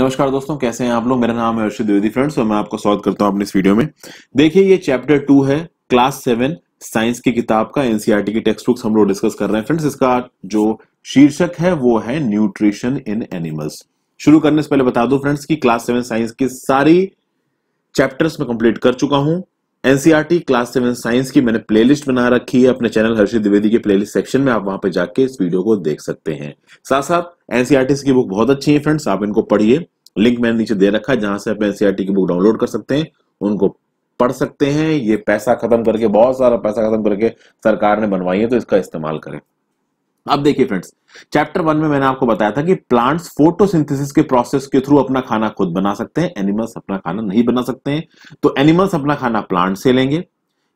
नमस्कार दोस्तों कैसे हैं आप लोग मेरा नाम है अर्षद द्विवेदी फ्रेंड्स और मैं आपको स्वागत करता हूं अपने इस वीडियो में देखिए ये चैप्टर टू है क्लास सेवन साइंस की किताब का एनसीईआरटी e की टेक्स्ट बुक्स हम लोग डिस्कस कर रहे हैं फ्रेंड्स इसका जो शीर्षक है वो है न्यूट्रिशन इन एनिमल्स शुरू करने से पहले बता दो फ्रेंड्स की क्लास सेवन साइंस की सारी चैप्टर्स में कंप्लीट कर चुका हूं एनसीईआरटी क्लास सेवन साइंस की मैंने प्लेलिस्ट बना रखी है अपने चैनल हर्षित द्विवेदी के प्लेलिस्ट सेक्शन में आप वहां पर जाके इस वीडियो को देख सकते हैं साथ साथ एनसीईआरटी की बुक बहुत अच्छी है फ्रेंड्स आप इनको पढ़िए लिंक मैंने नीचे दे रखा है जहां से आप एनसीईआरटी की बुक डाउनलोड कर सकते हैं उनको पढ़ सकते हैं ये पैसा खत्म करके बहुत सारा पैसा खत्म करके सरकार ने बनवाई है तो इसका इस्तेमाल करें अब देखिए फ्रेंड्स चैप्टर वन में मैंने आपको बताया था कि प्लांट्स फोटोसिंथेसिस के प्रोसेस के थ्रू अपना खाना खुद बना सकते हैं एनिमल्स अपना खाना नहीं बना सकते हैं तो एनिमल्स अपना खाना प्लांट से लेंगे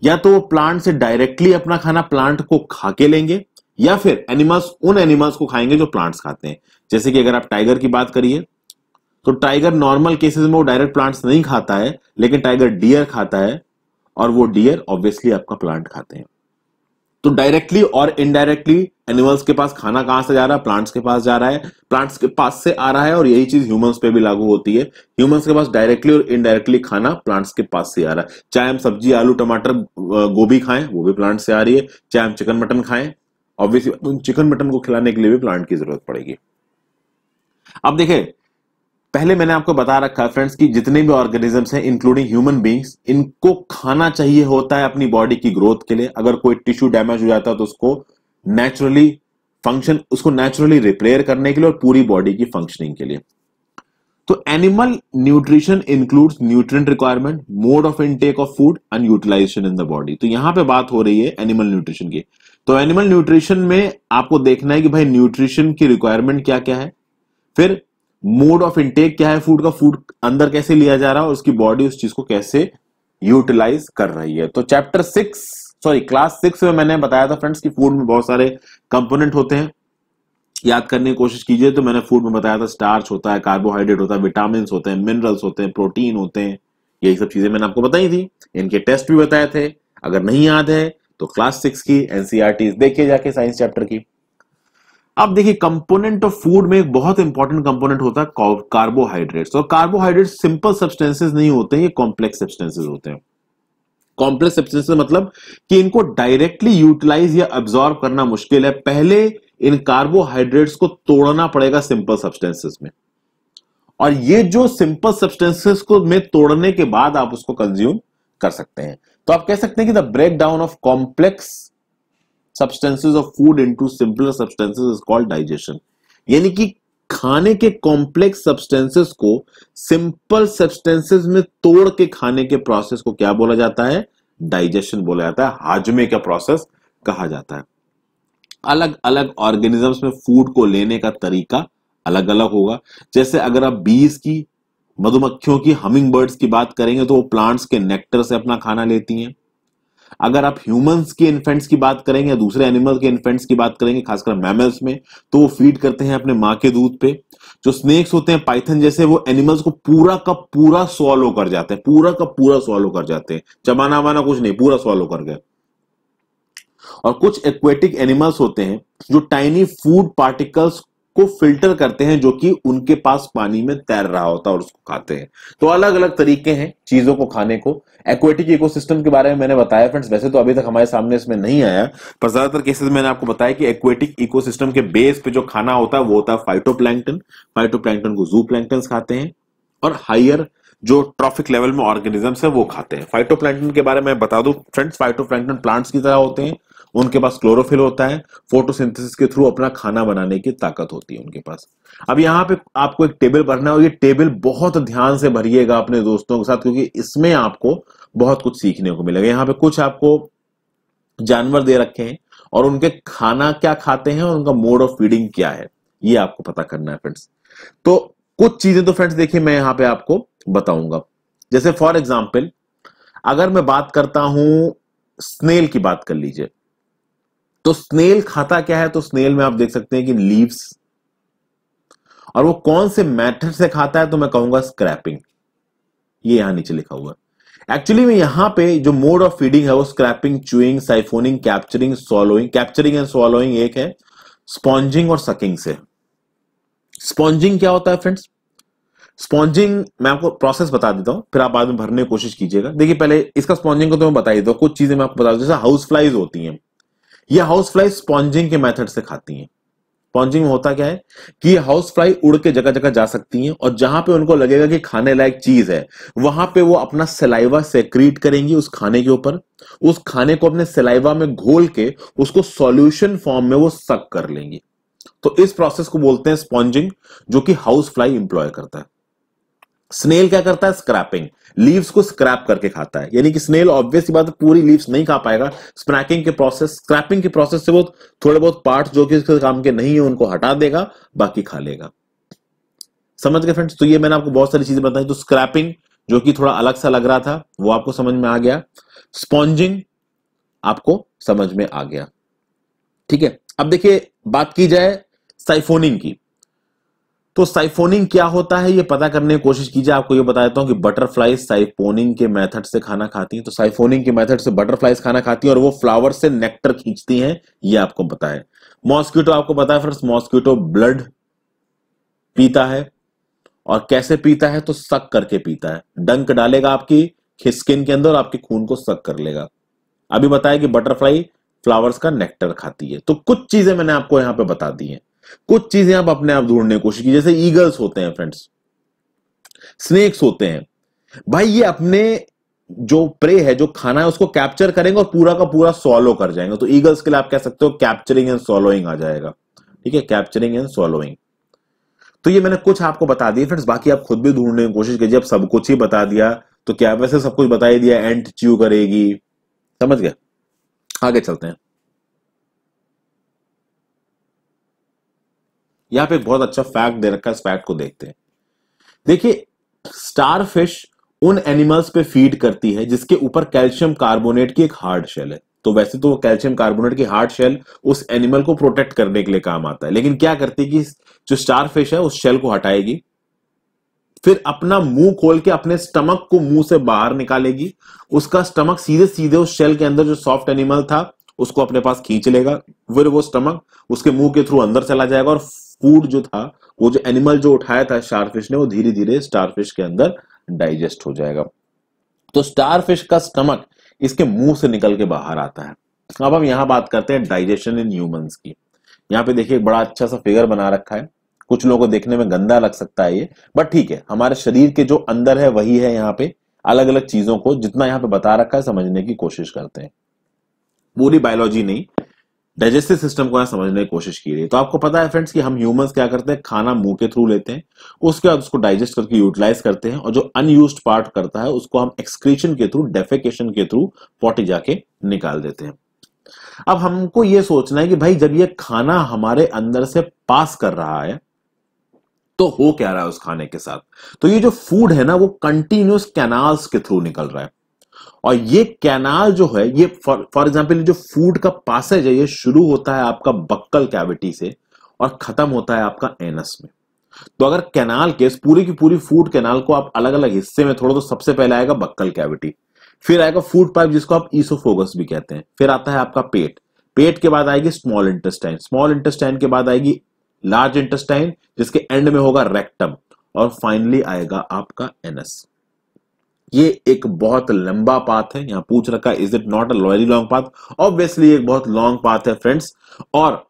या तो वो प्लांट से डायरेक्टली अपना खाना प्लांट को खा के लेंगे या फिर एनिमल्स उन एनिमल्स को खाएंगे जो प्लांट्स खाते हैं जैसे कि अगर आप टाइगर की बात करिए तो टाइगर नॉर्मल केसेस में वो डायरेक्ट प्लांट्स नहीं खाता है लेकिन टाइगर डियर खाता है और वो डियर ऑब्वियसली आपका प्लांट खाते हैं तो डायरेक्टली और इनडायरेक्टली एनिमल्स के पास खाना कहां से जा रहा है प्लांट्स के पास जा रहा है प्लांट्स के पास से आ रहा है और यही चीज ह्यूमंस पे भी लागू होती है ह्यूमंस के पास डायरेक्टली और इनडायरेक्टली खाना प्लांट्स के पास से आ रहा है चाहे हम सब्जी आलू टमाटर गोभी खाएं वो भी प्लांट से आ रही है चाहे हम चिकन मटन खाएं ऑब्वियसली चिकन मटन को खिलाने के लिए भी प्लांट की जरूरत पड़ेगी अब देखें पहले मैंने आपको बता रखा है फ्रेंड्स कि जितने भी ऑर्गेनिजम्स हैं इंक्लूडिंग ह्यूमन बींग्स इनको खाना चाहिए होता है अपनी बॉडी की ग्रोथ के लिए अगर कोई टिश्यू डैमेज हो जाता है तो उसको नेचुरली फंक्शन उसको नेचुरली रिपेयर करने के लिए और पूरी बॉडी की फंक्शनिंग के लिए तो animal nutrition includes nutrient requirement mode of intake of food and utilization in the body तो यहां पे बात हो रही है एनिमल न्यूट्रिशन की तो एनिमल न्यूट्रिशन में आपको देखना है कि भाई न्यूट्रिशन की रिक्वायरमेंट क्या क्या है फिर मोड ऑफ इनटेक क्या है फूड का फूड अंदर कैसे लिया जा रहा है और उसकी बॉडी उस चीज को कैसे यूटिलाइज कर रही है तो chapter six sorry class six में मैंने बताया था फ्रेंड्स कि फूड में बहुत सारे कंपोनेंट होते हैं याद करने की कोशिश कीजिए तो मैंने फूड में बताया था स्टार्च होता है कार्बोहाइड्रेट होता है विटामिन होते हैं मिनरल्स होते हैं प्रोटीन होते हैं यही सब चीजें मैंने आपको बताई थी इनके टेस्ट भी बताए थे अगर नहीं याद है तो क्लास सिक्स की एनसीआर e देखिए जाके साइंस चैप्टर की अब देखिए कंपोनेंट ऑफ फूड में एक बहुत इंपॉर्टेंट कंपोनेंट होता है कार्बोहाइड्रेट्स और कार्बोहाइड्रेट सिंपल सब्सटेंसेस नहीं होते हैं ये कॉम्प्लेक्स सब्सटेंसेस होते हैं कॉम्प्लेक्स सब्सटेंसेस मतलब कि इनको डायरेक्टली यूटिलाइज या अब्सॉर्व करना मुश्किल है पहले इन कार्बोहाइड्रेट्स को तोड़ना पड़ेगा सिंपल सब्सटेंसेस में और ये जो सिंपल सब्सटेंसेस को में तोड़ने के बाद आप उसको कंज्यूम कर सकते हैं तो आप कह सकते हैं कि the break down of complex substances of food into simpler substances is called digestion यानी कि खाने के कॉम्प्लेक्स सब्सटेंसेस को सिंपल सब्सटेंसेस में तोड़ के खाने के प्रोसेस को क्या बोला जाता है डाइजेशन बोला जाता है हाजमे का प्रोसेस कहा जाता है अलग अलग ऑर्गेनिजम्स में फूड को लेने का तरीका अलग अलग होगा जैसे अगर आप बीज की मधुमक्खियों की हमिंग बर्ड्स की बात करेंगे तो वो प्लांट्स के नेक्टर से अपना खाना लेती हैं अगर आप ह्यूमंस के इन्फेंट्स की बात करेंगे या दूसरे एनिमल के इन्फेंट्स की बात करेंगे खासकर मैमल्स में तो वो फीड करते हैं अपने माँ के दूध पे जो स्नेक्स होते हैं पाइथन जैसे वो एनिमल्स को पूरा का पूरा सॉलो कर जाते हैं पूरा का पूरा सॉलो कर जाते हैं चबाना वाना कुछ नहीं पूरा सॉलो कर गए और कुछ एक्वेटिक एनिमल्स होते हैं जो टाइनी फूड पार्टिकल्स को फिल्टर करते हैं जो कि उनके पास पानी में तैर रहा होता है और उसको खाते हैं तो अलग अलग तरीके हैं चीजों को खाने को एक्वेटिक इकोसिस्टम के बारे में मैंने बताया फ्रेंड्स वैसे तो अभी तक हमारे सामने इसमें नहीं आया पर ज्यादातर केसेस मैंने आपको बताया कि एक्वेटिक इकोसिस्टम के बेस पे जो खाना होता है वो होता है फाइटो फाइटोप्लैंकटन को जू प्लैंगटन खाते हैं और हायर जो ट्रॉफिक लेवल में ऑर्गेनिजम्स है वो खाते हैं फाइटोप्लैंकटन के बारे में बता दू फ्रेंड्स फाइटोप्लैंकटन प्लांट्स की तरह होते हैं उनके पास क्लोरोफिल होता है फोटोसिंथेसिस के थ्रू अपना खाना बनाने की ताकत होती है उनके पास अब यहाँ पे आपको एक टेबल भरना है और ये टेबल बहुत ध्यान से भरिएगा अपने दोस्तों के साथ क्योंकि इसमें आपको बहुत कुछ सीखने को मिलेगा यहाँ पे कुछ आपको जानवर दे रखे हैं और उनके खाना क्या खाते हैं और उनका मोड ऑफ फीडिंग क्या है ये आपको पता करना है फ्रेंड्स तो कुछ चीजें तो फ्रेंड्स देखिए मैं यहाँ पे आपको बताऊंगा जैसे फॉर एग्जाम्पल अगर मैं बात करता हूं स्नेल की बात कर लीजिए तो स्नेल खाता क्या है तो स्नेल में आप देख सकते हैं कि लीव्स और वो कौन से मैथड से खाता है तो मैं कहूंगा स्क्रैपिंग ये यहां नीचे लिखा हुआ एक्चुअली में यहां पे जो मोड ऑफ फीडिंग है वो scraping chewing siphoning capturing swallowing capturing and swallowing एक है स्पॉन्जिंग और सकिंग से स्पॉन्जिंग क्या होता है फ्रेंड्स स्पॉन्जिंग मैं आपको प्रोसेस बता देता हूं फिर आप बाद में भरने की कोशिश कीजिएगा देखिए पहले इसका स्पॉन्जिंग को तो मैं बता देता हूं कुछ चीजें मैं आपको बता दू जैसे हाउस फ्लाइज होती हैं ये हाउस फ्लाई स्पॉन्जिंग के मेथड से खाती हैं स्पॉन्जिंग में होता क्या है कि ये हाउस फ्लाई उड़ के जगह जगह जा सकती हैं और जहां पे उनको लगेगा कि खाने लायक चीज है वहां पे वो अपना सिलाईवा सेक्रीट करेंगी उस खाने के ऊपर उस खाने को अपने सिलाईवा में घोल के उसको सॉल्यूशन फॉर्म में वो सक कर लेंगी तो इस प्रोसेस को बोलते हैं स्पॉन्जिंग जो कि हाउस फ्लाई इंप्लॉय करता है स्नेल क्या करता है स्क्रैपिंग लीव्स को स्क्रैप करके खाता है यानी कि स्नेल ऑब्वियस बात है पूरी लीव्स नहीं खा पाएगा स्नैकिंग के प्रोसेस स्क्रैपिंग के प्रोसेस से वो थोड़े बहुत पार्ट जो कि उसके काम के नहीं है उनको हटा देगा बाकी खा लेगा समझ गए फ्रेंड्स तो ये मैंने आपको बहुत सारी चीजें बताई तो स्क्रैपिंग जो कि थोड़ा अलग सा लग रहा था वो आपको समझ में आ गया स्पॉन्जिंग आपको समझ में आ गया ठीक है अब देखिए बात की जाए साइफोनिंग की तो साइफोनिंग क्या होता है ये पता करने की कोशिश कीजिए आपको ये बता देता हूँ कि बटरफ्लाई साइफोनिंग के मेथड से खाना खाती हैं तो साइफोनिंग के मेथड से बटरफ्लाइज खाना खाती हैं और वो फ्लावर से नेक्टर खींचती हैं ये आपको पता है आपको पता है फ्रेंड्स मॉस्किटो ब्लड पीता है और कैसे पीता है तो सक करके पीता है डंक डालेगा आपकी स्किन के अंदर और आपके खून को सक कर लेगा अभी बताया कि बटरफ्लाई फ्लावर्स का नेक्टर खाती है तो कुछ चीजें मैंने आपको यहां पे बता दी है कुछ चीजें आप अपने आप ढूंढने की कोशिश कीजिए जैसे ईगल्स होते हैं फ्रेंड्स स्नेक्स होते हैं भाई ये अपने जो प्रे है जो खाना है उसको कैप्चर करेंगे और पूरा का पूरा सॉलो कर जाएंगे तो ईगल्स के लिए आप कह सकते हो कैप्चरिंग एंड सॉलोइंग आ जाएगा ठीक है कैप्चरिंग एंड सॉलोइंग तो ये मैंने कुछ आपको बता दिया फ्रेंड्स बाकी आप खुद भी ढूंढने की कोशिश कीजिए अब सब कुछ ही बता दिया तो क्या वैसे सब कुछ बता ही दिया एंट च्यू करेगी समझ गए आगे चलते हैं यहाँ पे बहुत अच्छा फैक्ट दे रखा है इस फैक्ट को देखते हैं देखिए स्टार फिश उन एनिमल्स पे फीड करती है जिसके ऊपर कैल्शियम कार्बोनेट की एक हार्ड शेल है तो वैसे तो कैल्शियम कार्बोनेट की हार्ड शेल उस एनिमल को प्रोटेक्ट करने के लिए काम आता है लेकिन क्या करती है कि जो स्टार फिश है उस शेल को हटाएगी फिर अपना मुंह खोल के अपने स्टमक को मुंह से बाहर निकालेगी उसका स्टमक सीधे सीधे उस शेल के अंदर जो सॉफ्ट एनिमल था उसको अपने पास खींच लेगा फिर वो स्टमक उसके मुंह के थ्रू अंदर चला जाएगा और फूड जो था वो जो एनिमल जो उठाया था स्टारफिश ने वो धीरे धीरे स्टारफिश के अंदर डाइजेस्ट हो जाएगा तो स्टारफिश का स्टमक इसके मुंह से निकल के बाहर आता है अब हम यहां बात करते हैं डाइजेशन इन ह्यूमंस की यहाँ पे देखिए बड़ा अच्छा सा फिगर बना रखा है कुछ लोगों को देखने में गंदा लग सकता है ये बट ठीक है हमारे शरीर के जो अंदर है वही है यहाँ पे अलग अलग चीजों को जितना यहाँ पे बता रखा है समझने की कोशिश करते हैं पूरी बायोलॉजी नहीं डाइजेस्टिव सिस्टम को समझने की कोशिश की रही तो आपको पता है फ्रेंड्स कि हम ह्यूमंस क्या करते हैं खाना मुंह के थ्रू लेते हैं उसके बाद उसको डाइजेस्ट करके यूटिलाइज करते हैं और जो अनयूज पार्ट करता है उसको हम एक्सक्रीशन के थ्रू डेफिकेशन के थ्रू पॉटी जाके निकाल देते हैं अब हमको ये सोचना है कि भाई जब ये खाना हमारे अंदर से पास कर रहा है तो हो क्या रहा है उस खाने के साथ तो ये जो फूड है ना वो कंटिन्यूस कैनाल्स के थ्रू निकल रहा है और ये कैनाल जो है ये फॉर एग्जाम्पल जो फूड का पासेज है ये शुरू होता है आपका बक्कल कैविटी से और खत्म होता है आपका एनस में तो अगर कैनाल के पूरे पूरी की पूरी फूड कैनाल को आप अलग अलग हिस्से में थोड़ा तो सबसे पहले आएगा बक्कल कैविटी फिर आएगा फूड पाइप जिसको आप ईसोफोगस भी कहते हैं फिर आता है आपका पेट पेट के बाद आएगी स्मॉल इंटेस्टाइन स्मॉल इंटेस्टाइन के बाद आएगी लार्ज इंटेस्टाइन जिसके एंड में होगा रेक्टम और फाइनली आएगा आपका एनस ये एक बहुत लंबा पाथ है यहां पूछ रखा है is it not a very long path obviously एक बहुत लॉन्ग पाथ है फ्रेंड्स और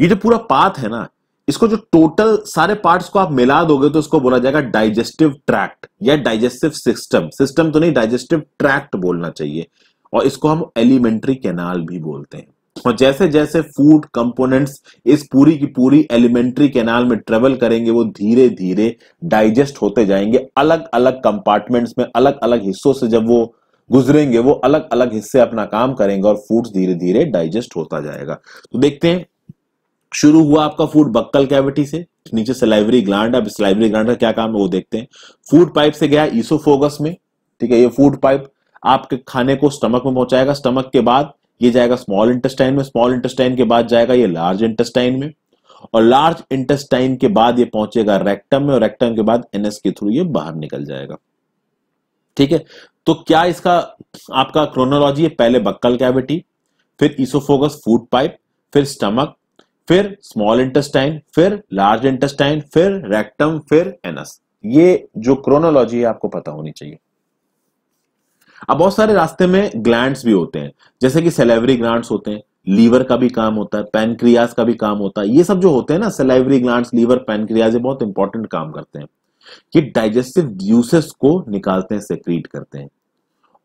ये जो पूरा पाथ है ना इसको जो टोटल सारे पार्ट्स को आप मिला दोगे तो इसको बोला जाएगा डाइजेस्टिव ट्रैक्ट या डाइजेस्टिव सिस्टम सिस्टम तो नहीं डाइजेस्टिव ट्रैक्ट बोलना चाहिए और इसको हम एलिमेंट्री कैनाल भी बोलते हैं और जैसे जैसे फूड कंपोनेंट्स इस पूरी की पूरी एलिमेंट्री कैनाल में ट्रेवल करेंगे वो धीरे धीरे डाइजेस्ट होते जाएंगे अलग अलग कंपार्टमेंट्स में अलग अलग हिस्सों से जब वो गुजरेंगे वो अलग अलग हिस्से अपना काम करेंगे और फूड धीरे धीरे डाइजेस्ट होता जाएगा तो देखते हैं शुरू हुआ आपका फूड बक्कल कैविटी से नीचे सलाइवरी ग्लांड अब सलाइवरी ग्लांड का क्या काम है वो देखते हैं फूड पाइप से गया ईसोफोगस में ठीक है ये फूड पाइप आपके खाने को स्टमक में पहुंचाएगा स्टमक के बाद ये जाएगा स्मॉल इंटेस्टाइन में स्मॉल इंटेस्टाइन के बाद जाएगा ये लार्ज इंटेस्टाइन में और लार्ज इंटेस्टाइन के बाद ये पहुंचेगा रेक्टम में और रेक्टम के बाद एनएस के थ्रू ये बाहर निकल जाएगा ठीक है तो क्या इसका आपका क्रोनोलॉजी है पहले बक्कल कैविटी फिर इसोफोगस फूड पाइप फिर स्टमक फिर स्मॉल इंटेस्टाइन फिर लार्ज इंटेस्टाइन फिर रेक्टम फिर एनस ये जो क्रोनोलॉजी है आपको पता होनी चाहिए अब बहुत सारे रास्ते में ग्लैंड्स भी होते हैं जैसे कि सेलेवरी ग्लैंड्स होते हैं लीवर का भी काम होता है पैनक्रियाज का भी काम होता है ये सब जो होते हैं ना सेलेवरी ग्लैंड्स लीवर पैनक्रियाज ये बहुत इंपॉर्टेंट काम करते हैं ये डाइजेस्टिव जूसेस को निकालते हैं सेक्रीट करते हैं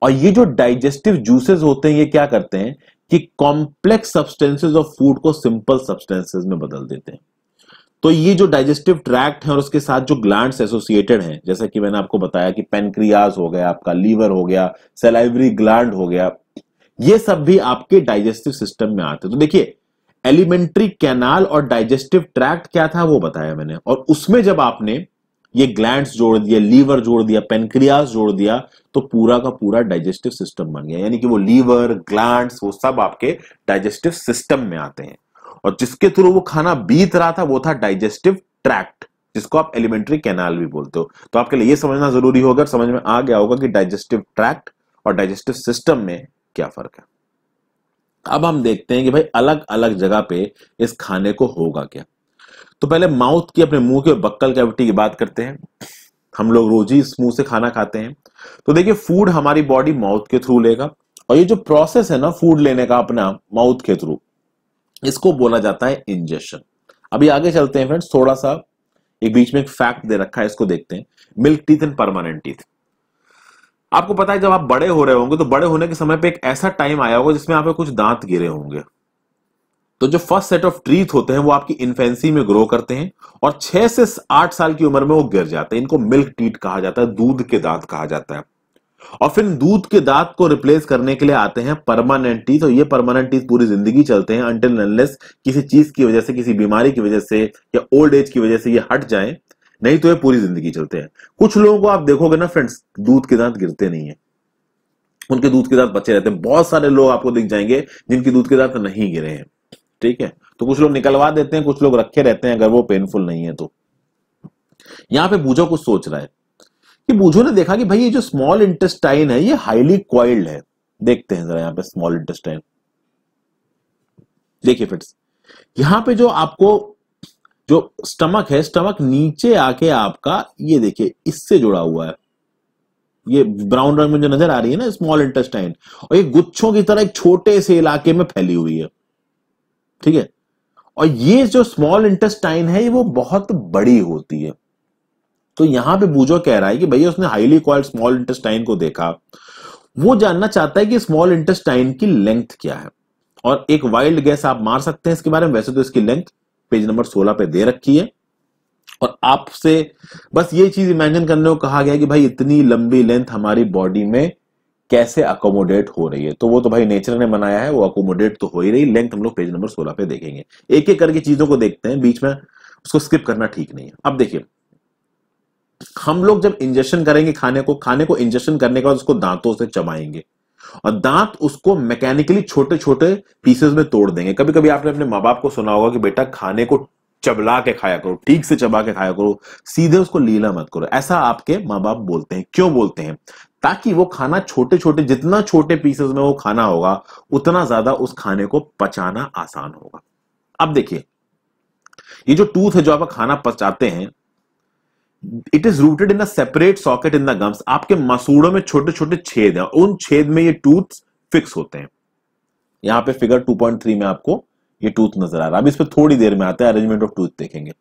और ये जो डाइजेस्टिव जूसेस होते हैं ये क्या करते हैं कि कॉम्प्लेक्स सब्सटेंसेस ऑफ फूड को सिंपल सब्सटेंसेस में बदल देते हैं तो ये जो डाइजेस्टिव ट्रैक्ट है और उसके साथ जो ग्लैंड्स एसोसिएटेड हैं जैसा कि मैंने आपको बताया कि पेनक्रियाज हो गया आपका लीवर हो गया सेलाइवरी ग्लैंड हो गया ये सब भी आपके डाइजेस्टिव सिस्टम में आते हैं तो देखिए एलिमेंट्री कैनाल और डाइजेस्टिव ट्रैक्ट क्या था वो बताया मैंने और उसमें जब आपने ये ग्लैंड जोड़ दिया लीवर जोड़ दिया पेनक्रियाज जोड़ दिया तो पूरा का पूरा डाइजेस्टिव सिस्टम बन गया यानी कि वो लीवर ग्लैंड वो सब आपके डाइजेस्टिव सिस्टम में आते हैं और जिसके थ्रू वो खाना बीत रहा था वो था डाइजेस्टिव ट्रैक्ट जिसको आप एलिमेंट्री कैनाल भी बोलते हो तो आपके लिए ये समझना जरूरी होगा समझ में आ गया होगा कि डाइजेस्टिव ट्रैक्ट और डाइजेस्टिव सिस्टम में क्या फर्क है अब हम देखते हैं कि भाई अलग अलग जगह पे इस खाने को होगा क्या तो पहले माउथ की अपने मुंह के बक्कल कैविटी की बात करते हैं हम लोग रोज ही इस मुंह से खाना खाते हैं तो देखिए फूड हमारी बॉडी माउथ के थ्रू लेगा और ये जो प्रोसेस है ना फूड लेने का अपना माउथ के थ्रू इसको बोला जाता है इंजेशन अभी आगे चलते हैं फ्रेंड्स थोड़ा सा एक बीच में एक फैक्ट दे रखा है इसको देखते हैं milk teeth and permanent teeth आपको पता है जब आप बड़े हो रहे होंगे तो बड़े होने के समय पे एक ऐसा टाइम आया होगा जिसमें आपके कुछ दांत गिरे होंगे तो जो फर्स्ट सेट ऑफ ट्रीथ होते हैं वो आपकी इन्फेंसी में ग्रो करते हैं और छह से आठ साल की उम्र में वो गिर जाते हैं इनको मिल्क टीट कहा जाता है दूध के दांत कहा जाता है और फिर दूध के दांत को रिप्लेस करने के लिए आते हैं परमानेंट टीथ और ये परमानेंट टीथ पूरी जिंदगी चलते हैं अंटिल अनलेस किसी चीज की वजह से किसी बीमारी की वजह से या ओल्ड एज की वजह से ये हट जाए नहीं तो ये पूरी जिंदगी चलते हैं कुछ लोगों को आप देखोगे ना फ्रेंड्स दूध के दांत गिरते नहीं है उनके दूध के दांत बचे रहते हैं बहुत सारे लोग आपको दिख जाएंगे जिनके दूध के दांत नहीं गिरे हैं ठीक है तो कुछ लोग निकलवा देते हैं कुछ लोग रखे रहते हैं अगर वो पेनफुल नहीं है तो यहां पे बूझो कुछ सोच रहा है कि बूझो ने देखा कि भाई ये जो स्मॉल इंटेस्टाइन है ये हाईली क्वाइल्ड है देखते हैं जरा यहां पे स्मॉल इंटेस्टाइन देखिए फ्रेंड्स यहां पे जो आपको जो स्टमक है स्टमक नीचे आके आपका ये देखिए इससे जुड़ा हुआ है ये ब्राउन रंग में जो नजर आ रही है ना स्मॉल इंटेस्टाइन और ये गुच्छों की तरह एक छोटे से इलाके में फैली हुई है ठीक है और ये जो स्मॉल इंटेस्टाइन है ये वो बहुत बड़ी होती है तो यहां पे बूजो कह रहा है कि भैया उसने हाईली क्वाइल्ड स्मॉल इंटेस्टाइन को देखा वो जानना चाहता है कि स्मॉल इंटेस्टाइन की लेंथ क्या है और एक वाइल्ड गैस आप मार सकते हैं इसके बारे में वैसे तो इसकी लेंथ पेज नंबर सोलह पे दे रखी है और आपसे बस ये चीज इमेजिन करने को कहा गया कि भाई इतनी लंबी लेंथ हमारी बॉडी में कैसे अकोमोडेट हो रही है तो वो तो भाई नेचर ने बनाया है वो अकोमोडेट तो हो ही रही लेंथ हम लोग पेज नंबर सोलह पे देखेंगे एक एक करके चीजों को देखते हैं बीच में उसको स्किप करना ठीक नहीं है अब देखिए हम लोग जब इंजेक्शन करेंगे खाने को खाने को इंजेक्शन करने के बाद उसको दांतों से चबाएंगे और दांत उसको मैकेनिकली छोटे छोटे पीसेस में तोड़ देंगे कभी कभी आपने अपने माँ बाप को सुना होगा कि बेटा खाने को चबला के खाया करो ठीक से चबा के खाया करो सीधे उसको लीला मत करो ऐसा आपके माँ बाप बोलते हैं क्यों बोलते हैं ताकि वो खाना छोटे छोटे जितना छोटे पीसेस में वो खाना होगा उतना ज्यादा उस खाने को पचाना आसान होगा अब देखिए ये जो टूथ है जो आप खाना पचाते हैं it is rooted in a separate socket in the gums आपके मसूड़ों में छोटे छोटे छेद हैं उन छेद में ये टूथ फिक्स होते हैं यहां पे फिगर 2.3 में आपको ये टूथ नजर आ रहा है अब इस पर थोड़ी देर में आता है अरेंजमेंट ऑफ टूथ देखेंगे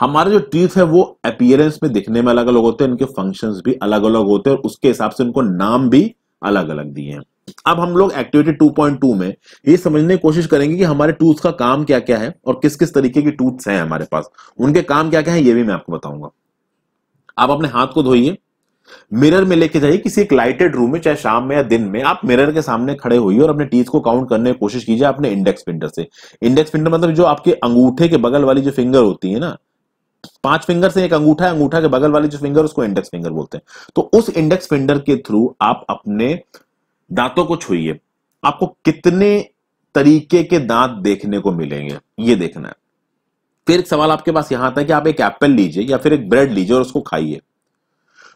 हमारे जो टीथ है वो अपियरेंस में दिखने में अलग अलग होते हैं उनके फंक्शंस भी अलग अलग होते हैं और उसके हिसाब से उनको नाम भी अलग अलग दिए हैं अब हम लोग एक्टिविटी 2.2 में ये समझने की कोशिश करेंगे कि हमारे टूथ का काम क्या क्या है और किस किस तरीके के टूथ्स हैं हमारे पास उनके काम क्या क्या है ये भी मैं आपको बताऊंगा आप अपने हाथ को धोइए मिरर में लेके जाइए किसी एक लाइटेड रूम में चाहे शाम में या दिन में आप मिरर के सामने खड़े होइए और अपने टीथ को काउंट करने की कोशिश कीजिए अपने इंडेक्स फिंगर से इंडेक्स फिंगर मतलब जो आपके अंगूठे के बगल वाली जो फिंगर होती है ना पांच फिंगर से एक अंगूठा है अंगूठा के बगल वाली जो फिंगर उसको इंडेक्स फिंगर बोलते हैं तो उस इंडेक्स फिंगर के थ्रू आप अपने दांतों को छुइए आपको कितने तरीके के दांत देखने को मिलेंगे ये देखना है फिर एक सवाल आपके पास यहां आता है कि आप एक एप्पल लीजिए या फिर एक ब्रेड लीजिए और उसको खाइए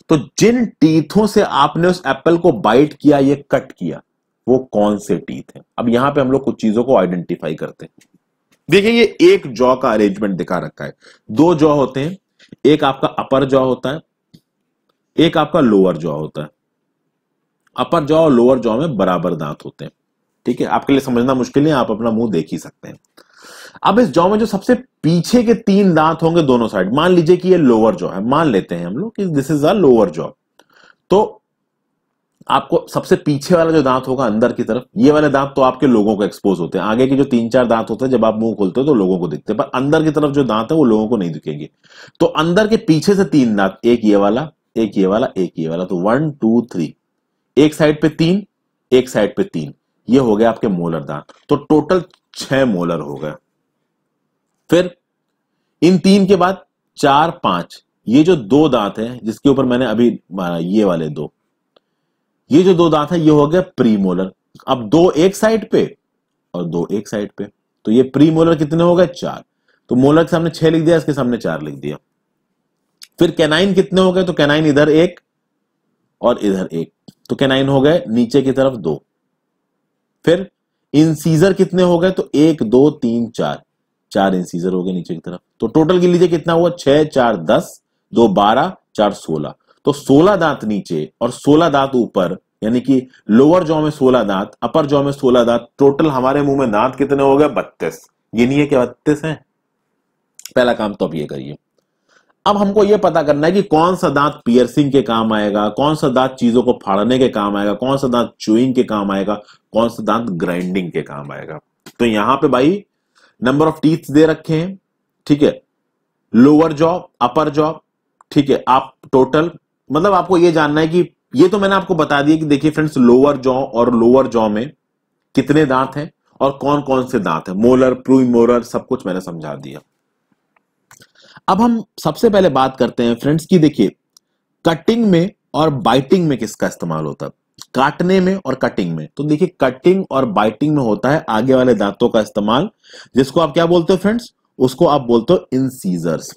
तो जिन टीथों से आपने उस एप्पल को बाइट किया ये कट किया वो कौन से टीथ है अब यहां पे हम लोग कुछ चीजों को आइडेंटिफाई करते हैं देखिए ये एक जॉ का अरेंजमेंट दिखा रखा है दो जॉ होते हैं एक आपका अपर जॉ होता है एक आपका लोअर जॉ होता है अपर जॉ और लोअर जॉ में बराबर दांत होते हैं ठीक है आपके लिए समझना मुश्किल है आप अपना मुंह देख ही सकते हैं अब इस जॉ में जो सबसे पीछे के तीन दांत होंगे दोनों साइड मान लीजिए कि ये लोअर जॉ है मान लेते हैं हम लोग कि this is a lower jaw तो आपको सबसे पीछे वाला जो दांत होगा अंदर की तरफ ये वाले दांत तो आपके लोगों को एक्सपोज होते हैं आगे के जो तीन चार दांत होते हैं जब आप मुंह खोलते हो तो लोगों को दिखते हैं पर अंदर की तरफ जो दांत है वो लोगों को नहीं दिखेंगे तो अंदर के पीछे से तीन दांत एक ये वाला एक ये वाला एक ये वाला तो वन टू थ्री एक साइड पे तीन एक साइड पे तीन ये हो गया आपके मोलर दांत तो टोटल छह मोलर हो गए फिर इन तीन के बाद चार पांच ये जो दो दांत है जिसके ऊपर मैंने अभी मारा ये वाले दो ये जो दो दांत है ये हो गया मोलर अब दो एक साइड पे और दो एक साइड पे तो ये मोलर कितने हो गए चार तो मोलर के सामने छह लिख दिया इसके सामने चार लिख दिया फिर कैनाइन कितने हो गए तो कैनाइन इधर एक और इधर एक तो क्या नाइन हो गए नीचे की तरफ दो फिर इंसीजर कितने हो गए तो एक दो तीन चार चार इंसीजर हो गए नीचे की तरफ तो टोटल गिन लीजिए कितना हुआ छह चार दस दो बारह चार सोलह तो सोलह दांत नीचे और सोलह दांत ऊपर यानी कि लोअर जॉ में सोलह दांत अपर जॉ में सोलह दांत टोटल हमारे मुंह में दांत कितने हो गए बत्तीस ये नहीं है कि बत्तीस है पहला काम तो अब ये करिए अब हमको ये पता करना है कि कौन सा दांत पियर्सिंग के काम आएगा कौन सा दांत चीजों को फाड़ने के काम आएगा कौन सा दांत चुइंग के काम आएगा कौन सा दांत ग्राइंडिंग के काम आएगा तो यहां पे भाई नंबर ऑफ टीथ दे रखे हैं ठीक है लोअर जॉब अपर जॉब ठीक है आप टोटल मतलब आपको यह जानना है कि ये तो मैंने आपको बता दिया कि देखिए फ्रेंड्स लोअर जॉ और लोअर जॉ में कितने दांत हैं और कौन कौन से दांत हैं मोलर प्रूमोलर सब कुछ मैंने समझा दिया अब हम सबसे पहले बात करते हैं फ्रेंड्स की देखिए कटिंग में और बाइटिंग में किसका इस्तेमाल होता है काटने में और कटिंग में तो देखिए कटिंग और बाइटिंग में होता है आगे वाले दांतों का इस्तेमाल जिसको आप क्या बोलते हो फ्रेंड्स उसको आप बोलते हो इनसीजर्स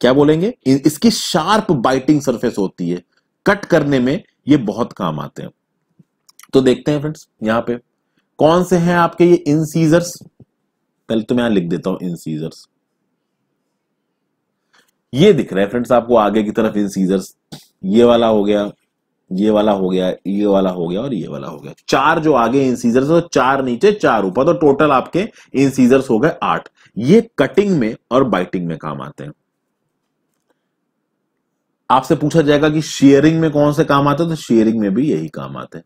क्या बोलेंगे इसकी शार्प बाइटिंग सरफेस होती है कट करने में ये बहुत काम आते हैं तो देखते हैं फ्रेंड्स यहां पे कौन से हैं आपके ये इनसीजर्स पहले तो मैं यहां लिख देता हूं इनसीजर्स ये दिख रहा है फ्रेंड्स आपको आगे की तरफ इन सीजर्स ये वाला हो गया ये वाला हो गया ये वाला हो गया और ये वाला हो गया चार जो आगे इन सीजर्स तो चार नीचे चार ऊपर तो टोटल आपके इन सीजर्स हो गए आठ ये कटिंग में और बाइटिंग में काम आते हैं आपसे पूछा जाएगा कि शेयरिंग में कौन से काम आते हैं तो शेयरिंग में भी यही काम आते हैं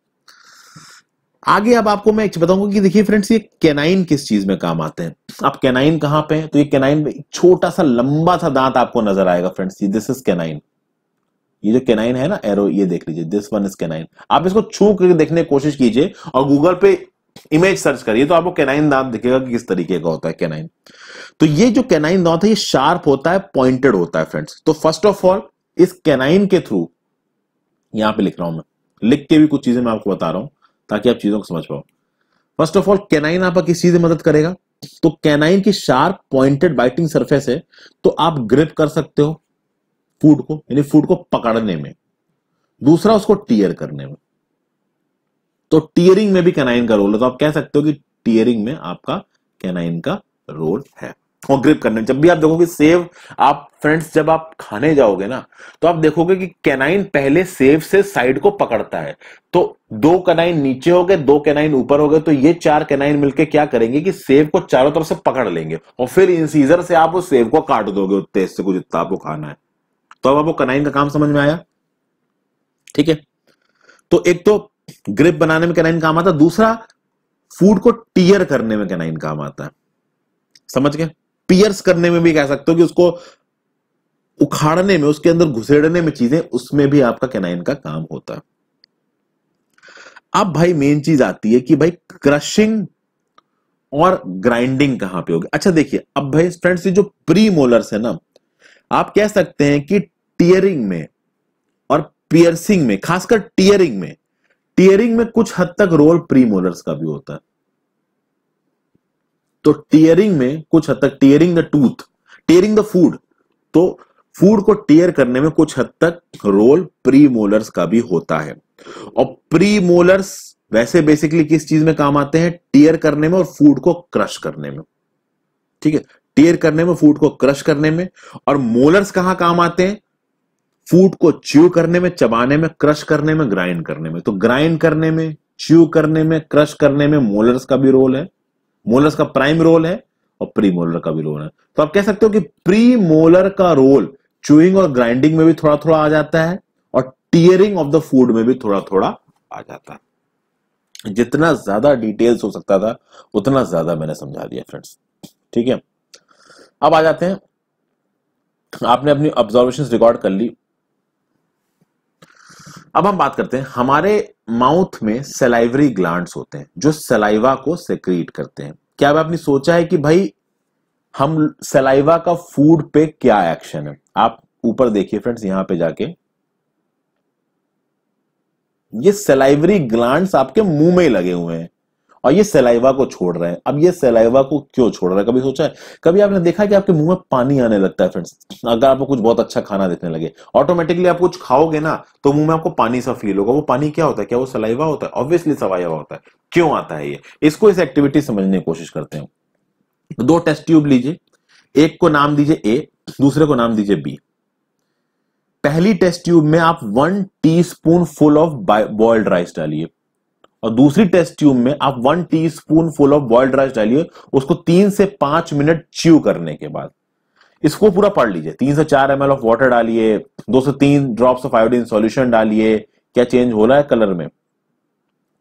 आगे अब आपको मैं बताऊंगा कि देखिए फ्रेंड्स ये केनाइन किस चीज में काम आते हैं अब केनाइन कहां पे है तो ये केनाइन में छोटा सा लंबा सा दांत आपको नजर आएगा फ्रेंड्स दिस इज केनाइन ये जो केनाइन है ना एरो ये देख लीजिए दिस वन इज केनाइन आप इसको छू करके देखने की कोशिश कीजिए और गूगल पे इमेज सर्च करिए तो आपको केनाइन दांत दिखेगा कि किस तरीके का होता है केनाइन तो ये जो केनाइन दांत है ये शार्प होता है पॉइंटेड होता है फ्रेंड्स तो फर्स्ट ऑफ ऑल इस केनाइन के थ्रू यहां पे लिख रहा हूं मैं लिख के भी कुछ चीजें मैं आपको बता रहा हूं ताकि आप चीजों को समझ पाओ फर्स्ट ऑफ ऑल कैनाइन किस किसी से मदद करेगा तो कैनाइन की शार्प पॉइंटेड बाइटिंग सरफेस है तो आप ग्रिप कर सकते हो फूड को यानी फूड को पकड़ने में दूसरा उसको टीयर करने में तो टीयरिंग में भी कैनाइन का रोल है तो आप कह सकते हो कि टीयरिंग में आपका कैनाइन का रोल है और ग्रिप करने जब भी आप देखोगे सेव आप फ्रेंड्स जब आप खाने जाओगे ना तो आप देखोगे कि कैनाइन पहले सेव से साइड को पकड़ता है तो दो कैनाइन नीचे हो गए दो कैनाइन ऊपर हो गए तो ये चार कैनाइन मिलके क्या करेंगे कि सेव को चारों तरफ से पकड़ लेंगे और फिर इन सीजर से आप उस सेव को काट दोगे उतने से कुछ जितना आपको खाना है तो अब आपको कनाइन का काम समझ में आया ठीक है तो एक तो ग्रिप बनाने में कैनाइन काम आता दूसरा फूड को टीयर करने में कैनाइन काम आता है समझ गए पियर्स करने में भी कह सकते हो कि उसको उखाड़ने में उसके अंदर घुसेड़ने में चीजें उसमें भी आपका कैनाइन का काम होता है अब भाई मेन चीज आती है कि भाई क्रशिंग और ग्राइंडिंग कहां पे होगी अच्छा देखिए अब भाई फ्रेंड्स ये जो प्री मोलर्स है ना आप कह सकते हैं कि टीयरिंग में और पियर्सिंग में खासकर टीयरिंग में टीयरिंग में कुछ हद तक रोल प्री मोलर्स का भी होता है तो टीयरिंग में कुछ हद तक tearing the tooth tearing the food तो फूड को टीयर करने में कुछ हद तक रोल प्री मोलर्स का भी होता है और प्री मोलर्स वैसे बेसिकली किस चीज में काम आते हैं टीयर करने में और फूड को क्रश करने में ठीक है टीयर करने में फूड को क्रश करने में और मोलर्स कहां काम आते हैं फूड को च्यू करने में चबाने में क्रश करने में ग्राइंड करने में तो ग्राइंड करने में च्यू करने में क्रश करने में मोलर्स का भी रोल है मोलर का प्राइम रोल है और प्री मोलर का भी रोल है तो आप कह सकते हो कि प्री मोलर का रोल चूइंग और ग्राइंडिंग में भी थोड़ा थोड़ा आ जाता है और टीयरिंग ऑफ द फूड में भी थोड़ा थोड़ा आ जाता है जितना ज्यादा डिटेल्स हो सकता था उतना ज्यादा मैंने समझा दिया फ्रेंड्स ठीक है अब आ जाते हैं आपने अपनी ऑब्जर्वेशन रिकॉर्ड कर ली अब हम बात करते हैं हमारे माउथ में सेलाइवरी ग्लांट्स होते हैं जो सेलाइवा को सेक्रीट करते हैं क्या आपने सोचा है कि भाई हम सेलाइवा का फूड पे क्या एक्शन है आप ऊपर देखिए फ्रेंड्स यहां पे जाके ये सेलाइवरी ग्लांट्स आपके मुंह में लगे हुए हैं और ये सेलाइवा को छोड़ रहे हैं अब ये सेलाइवा को क्यों छोड़ रहा है कभी सोचा है कभी आपने देखा कि आपके मुंह में पानी आने लगता है फ्रेंड्स अगर आपको कुछ बहुत अच्छा खाना देखने लगे ऑटोमेटिकली आप कुछ खाओगे ना तो मुंह में आपको पानी सा फील होगा वो पानी क्या होता है क्या वो सलाइवा होता है ऑब्वियसली सवाइवा होता है क्यों आता है ये इसको इस एक्टिविटी समझने की कोशिश करते हैं दो टेस्ट ट्यूब लीजिए एक को नाम दीजिए ए दूसरे को नाम दीजिए बी पहली टेस्ट ट्यूब में आप one teaspoon full of boiled rice डालिए और दूसरी टेस्ट ट्यूब में आप one teaspoon full of boiled rice डालिए उसको तीन से पांच मिनट च्यू करने के बाद इसको पूरा पढ़ लीजिए तीन से चार एम ऑफ वाटर डालिए दो से तीन ड्रॉप्स ऑफ आयोडीन सॉल्यूशन डालिए क्या चेंज हो रहा है कलर में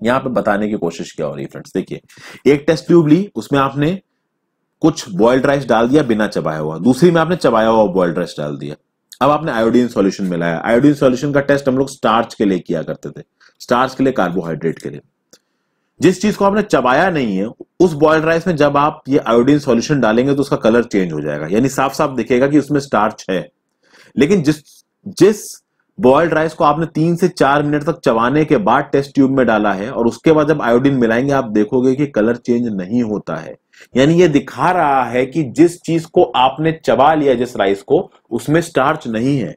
यहां पे बताने की कोशिश क्या हो रही है फ्रेंड्स देखिए एक टेस्ट ट्यूब ली उसमें आपने कुछ बॉइल्ड राइस डाल दिया बिना चबाया हुआ दूसरी में आपने चबाया हुआ बॉइल्ड राइस डाल दिया अब आपने आयोडीन सॉल्यूशन मिलाया आयोडीन सॉल्यूशन का टेस्ट हम लोग स्टार्च के लिए किया करते थे स्टार्स के लिए कार्बोहाइड्रेट के लिए जिस चीज को आपने चबाया नहीं है उस बॉइल्ड राइस में जब आप ये आयोडीन सॉल्यूशन डालेंगे तो उसका कलर चेंज हो जाएगा यानी साफ साफ दिखेगा कि उसमें स्टार्च है लेकिन जिस जिस बॉयल्ड राइस को आपने तीन से चार मिनट तक चबाने के बाद टेस्ट ट्यूब में डाला है और उसके बाद जब आयोडीन मिलाएंगे आप देखोगे कि कलर चेंज नहीं होता है यानी ये दिखा रहा है कि जिस चीज को आपने चबा लिया जिस राइस को उसमें स्टार्च नहीं है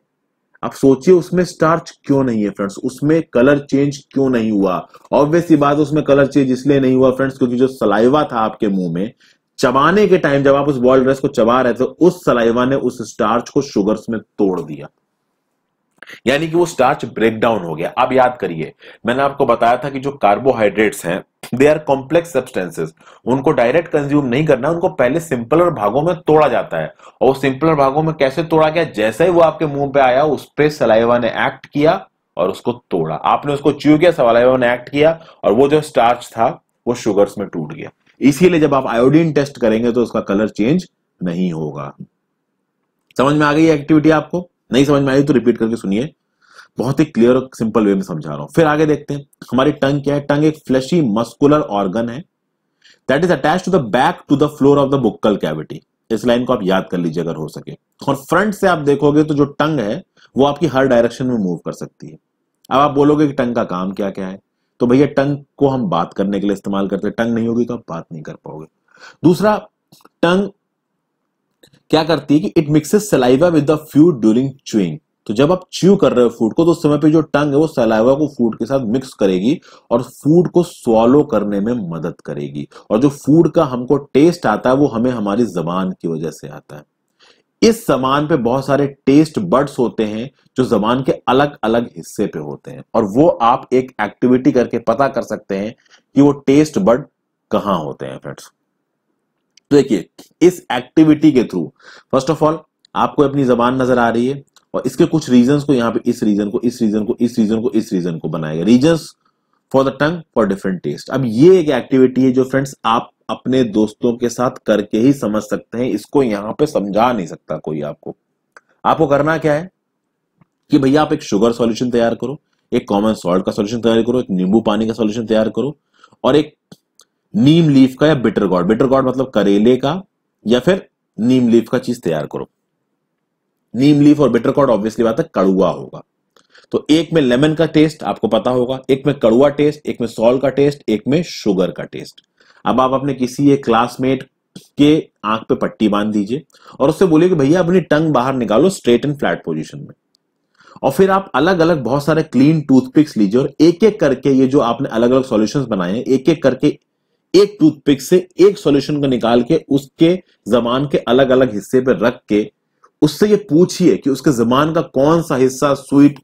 आप सोचिए उसमें स्टार्च क्यों नहीं है फ्रेंड्स उसमें कलर चेंज क्यों नहीं हुआ ऑब्वियसली बात उसमें कलर चेंज इसलिए नहीं हुआ फ्रेंड्स क्योंकि जो सलाइवा था आपके मुंह में चबाने के टाइम जब आप उस बॉल ड्रेस को चबा रहे थे उस सलाइवा ने उस स्टार्च को शुगर्स में तोड़ दिया यानी कि वो स्टार्च ब्रेक डाउन हो गया अब याद करिए मैंने आपको बताया था कि जो कार्बोहाइड्रेट्स हैं दे आर कॉम्प्लेक्स सब्सटेंसेस उनको डायरेक्ट कंज्यूम नहीं करना उनको पहले सिंपलर भागों में तोड़ा जाता है और वो सिंपलर भागों में कैसे तोड़ा गया जैसे ही वो आपके मुंह पे आया उस पर सलाइवा ने एक्ट किया और उसको तोड़ा आपने उसको च्यू किया सलाइवा ने एक्ट किया और वो जो स्टार्च था वो शुगर्स में टूट गया इसीलिए जब आप आयोडीन टेस्ट करेंगे तो उसका कलर चेंज नहीं होगा समझ में आ गई एक्टिविटी आपको नहीं समझ में आई तो रिपीट करके सुनिए बहुत ही क्लियर और सिंपल वे में समझा रहा हूं फिर आगे देखते हैं हमारी टंग क्या है टंग एक फ्लैशी मस्कुलर ऑर्गन है that is attach to the back to the floor of the buccal cavity इस लाइन को आप याद कर लीजिए अगर हो सके और फ्रंट से आप देखोगे तो जो टंग है वो आपकी हर डायरेक्शन में मूव कर सकती है अब आप बोलोगे कि टंग का काम क्या क्या है तो भैया टंग को हम बात करने के लिए इस्तेमाल करते हैं टंग नहीं होगी तो आप बात नहीं कर पाओगे दूसरा टंग क्या करती है कि it mixes saliva with the food during chewing तो जब आप च्यू कर रहे हो फूड को तो उस समय पे जो टंग है वो सलाइवा को फूड के साथ मिक्स करेगी और फूड को स्वॉलो करने में मदद करेगी और जो फूड का हमको टेस्ट आता है वो हमें हमारी जबान की वजह से आता है इस जबान पे बहुत सारे टेस्ट बर्ड्स होते हैं जो जबान के अलग अलग हिस्से पे होते हैं और वो आप एक एक्टिविटी करके पता कर सकते हैं कि वो टेस्ट बर्ड कहाँ होते हैं फ्रेंड्स तो देखिए इस एक्टिविटी के थ्रू फर्स्ट ऑफ ऑल आपको अपनी जबान नजर आ रही है और इसके कुछ रीजन को यहाँ पे इस रीजन को इस रीजन को इस रीजन को इस रीजन को बनाएगा region for the tongue for different taste अब ये एक एक्टिविटी है जो फ्रेंड्स आप अपने दोस्तों के साथ करके ही समझ सकते हैं इसको यहाँ पे समझा नहीं सकता कोई आपको आपको करना क्या है कि भैया आप एक शुगर सॉल्यूशन तैयार करो एक कॉमन सॉल्ट का सॉल्यूशन तैयार करो एक नींबू पानी का सॉल्यूशन तैयार करो और एक नीम लीफ का या बिटर गॉड बिटर गॉड मतलब करेले का या फिर नीम लीफ का चीज तैयार करो नीम लीफ और बिटर गॉड ऑब्वियसली बात है कड़ुआ होगा तो एक में लेमन का टेस्ट आपको पता होगा एक में कड़ुआ टेस्ट एक में सॉल्ट का टेस्ट एक में शुगर का टेस्ट अब आप अपने किसी एक क्लासमेट के आंख पे पट्टी बांध दीजिए और उससे बोलिए कि भैया अपनी टंग बाहर निकालो स्ट्रेट एंड फ्लैट पोजीशन में और फिर आप अलग अलग बहुत सारे क्लीन टूथपिक्स लीजिए और एक एक करके ये जो आपने अलग अलग सॉल्यूशंस बनाए हैं एक एक करके एक टूथपिक से एक सॉल्यूशन को निकाल के उसके जबान के अलग अलग हिस्से पर रख के उससे ये पूछिए कि उसके जबान का कौन सा हिस्सा स्वीट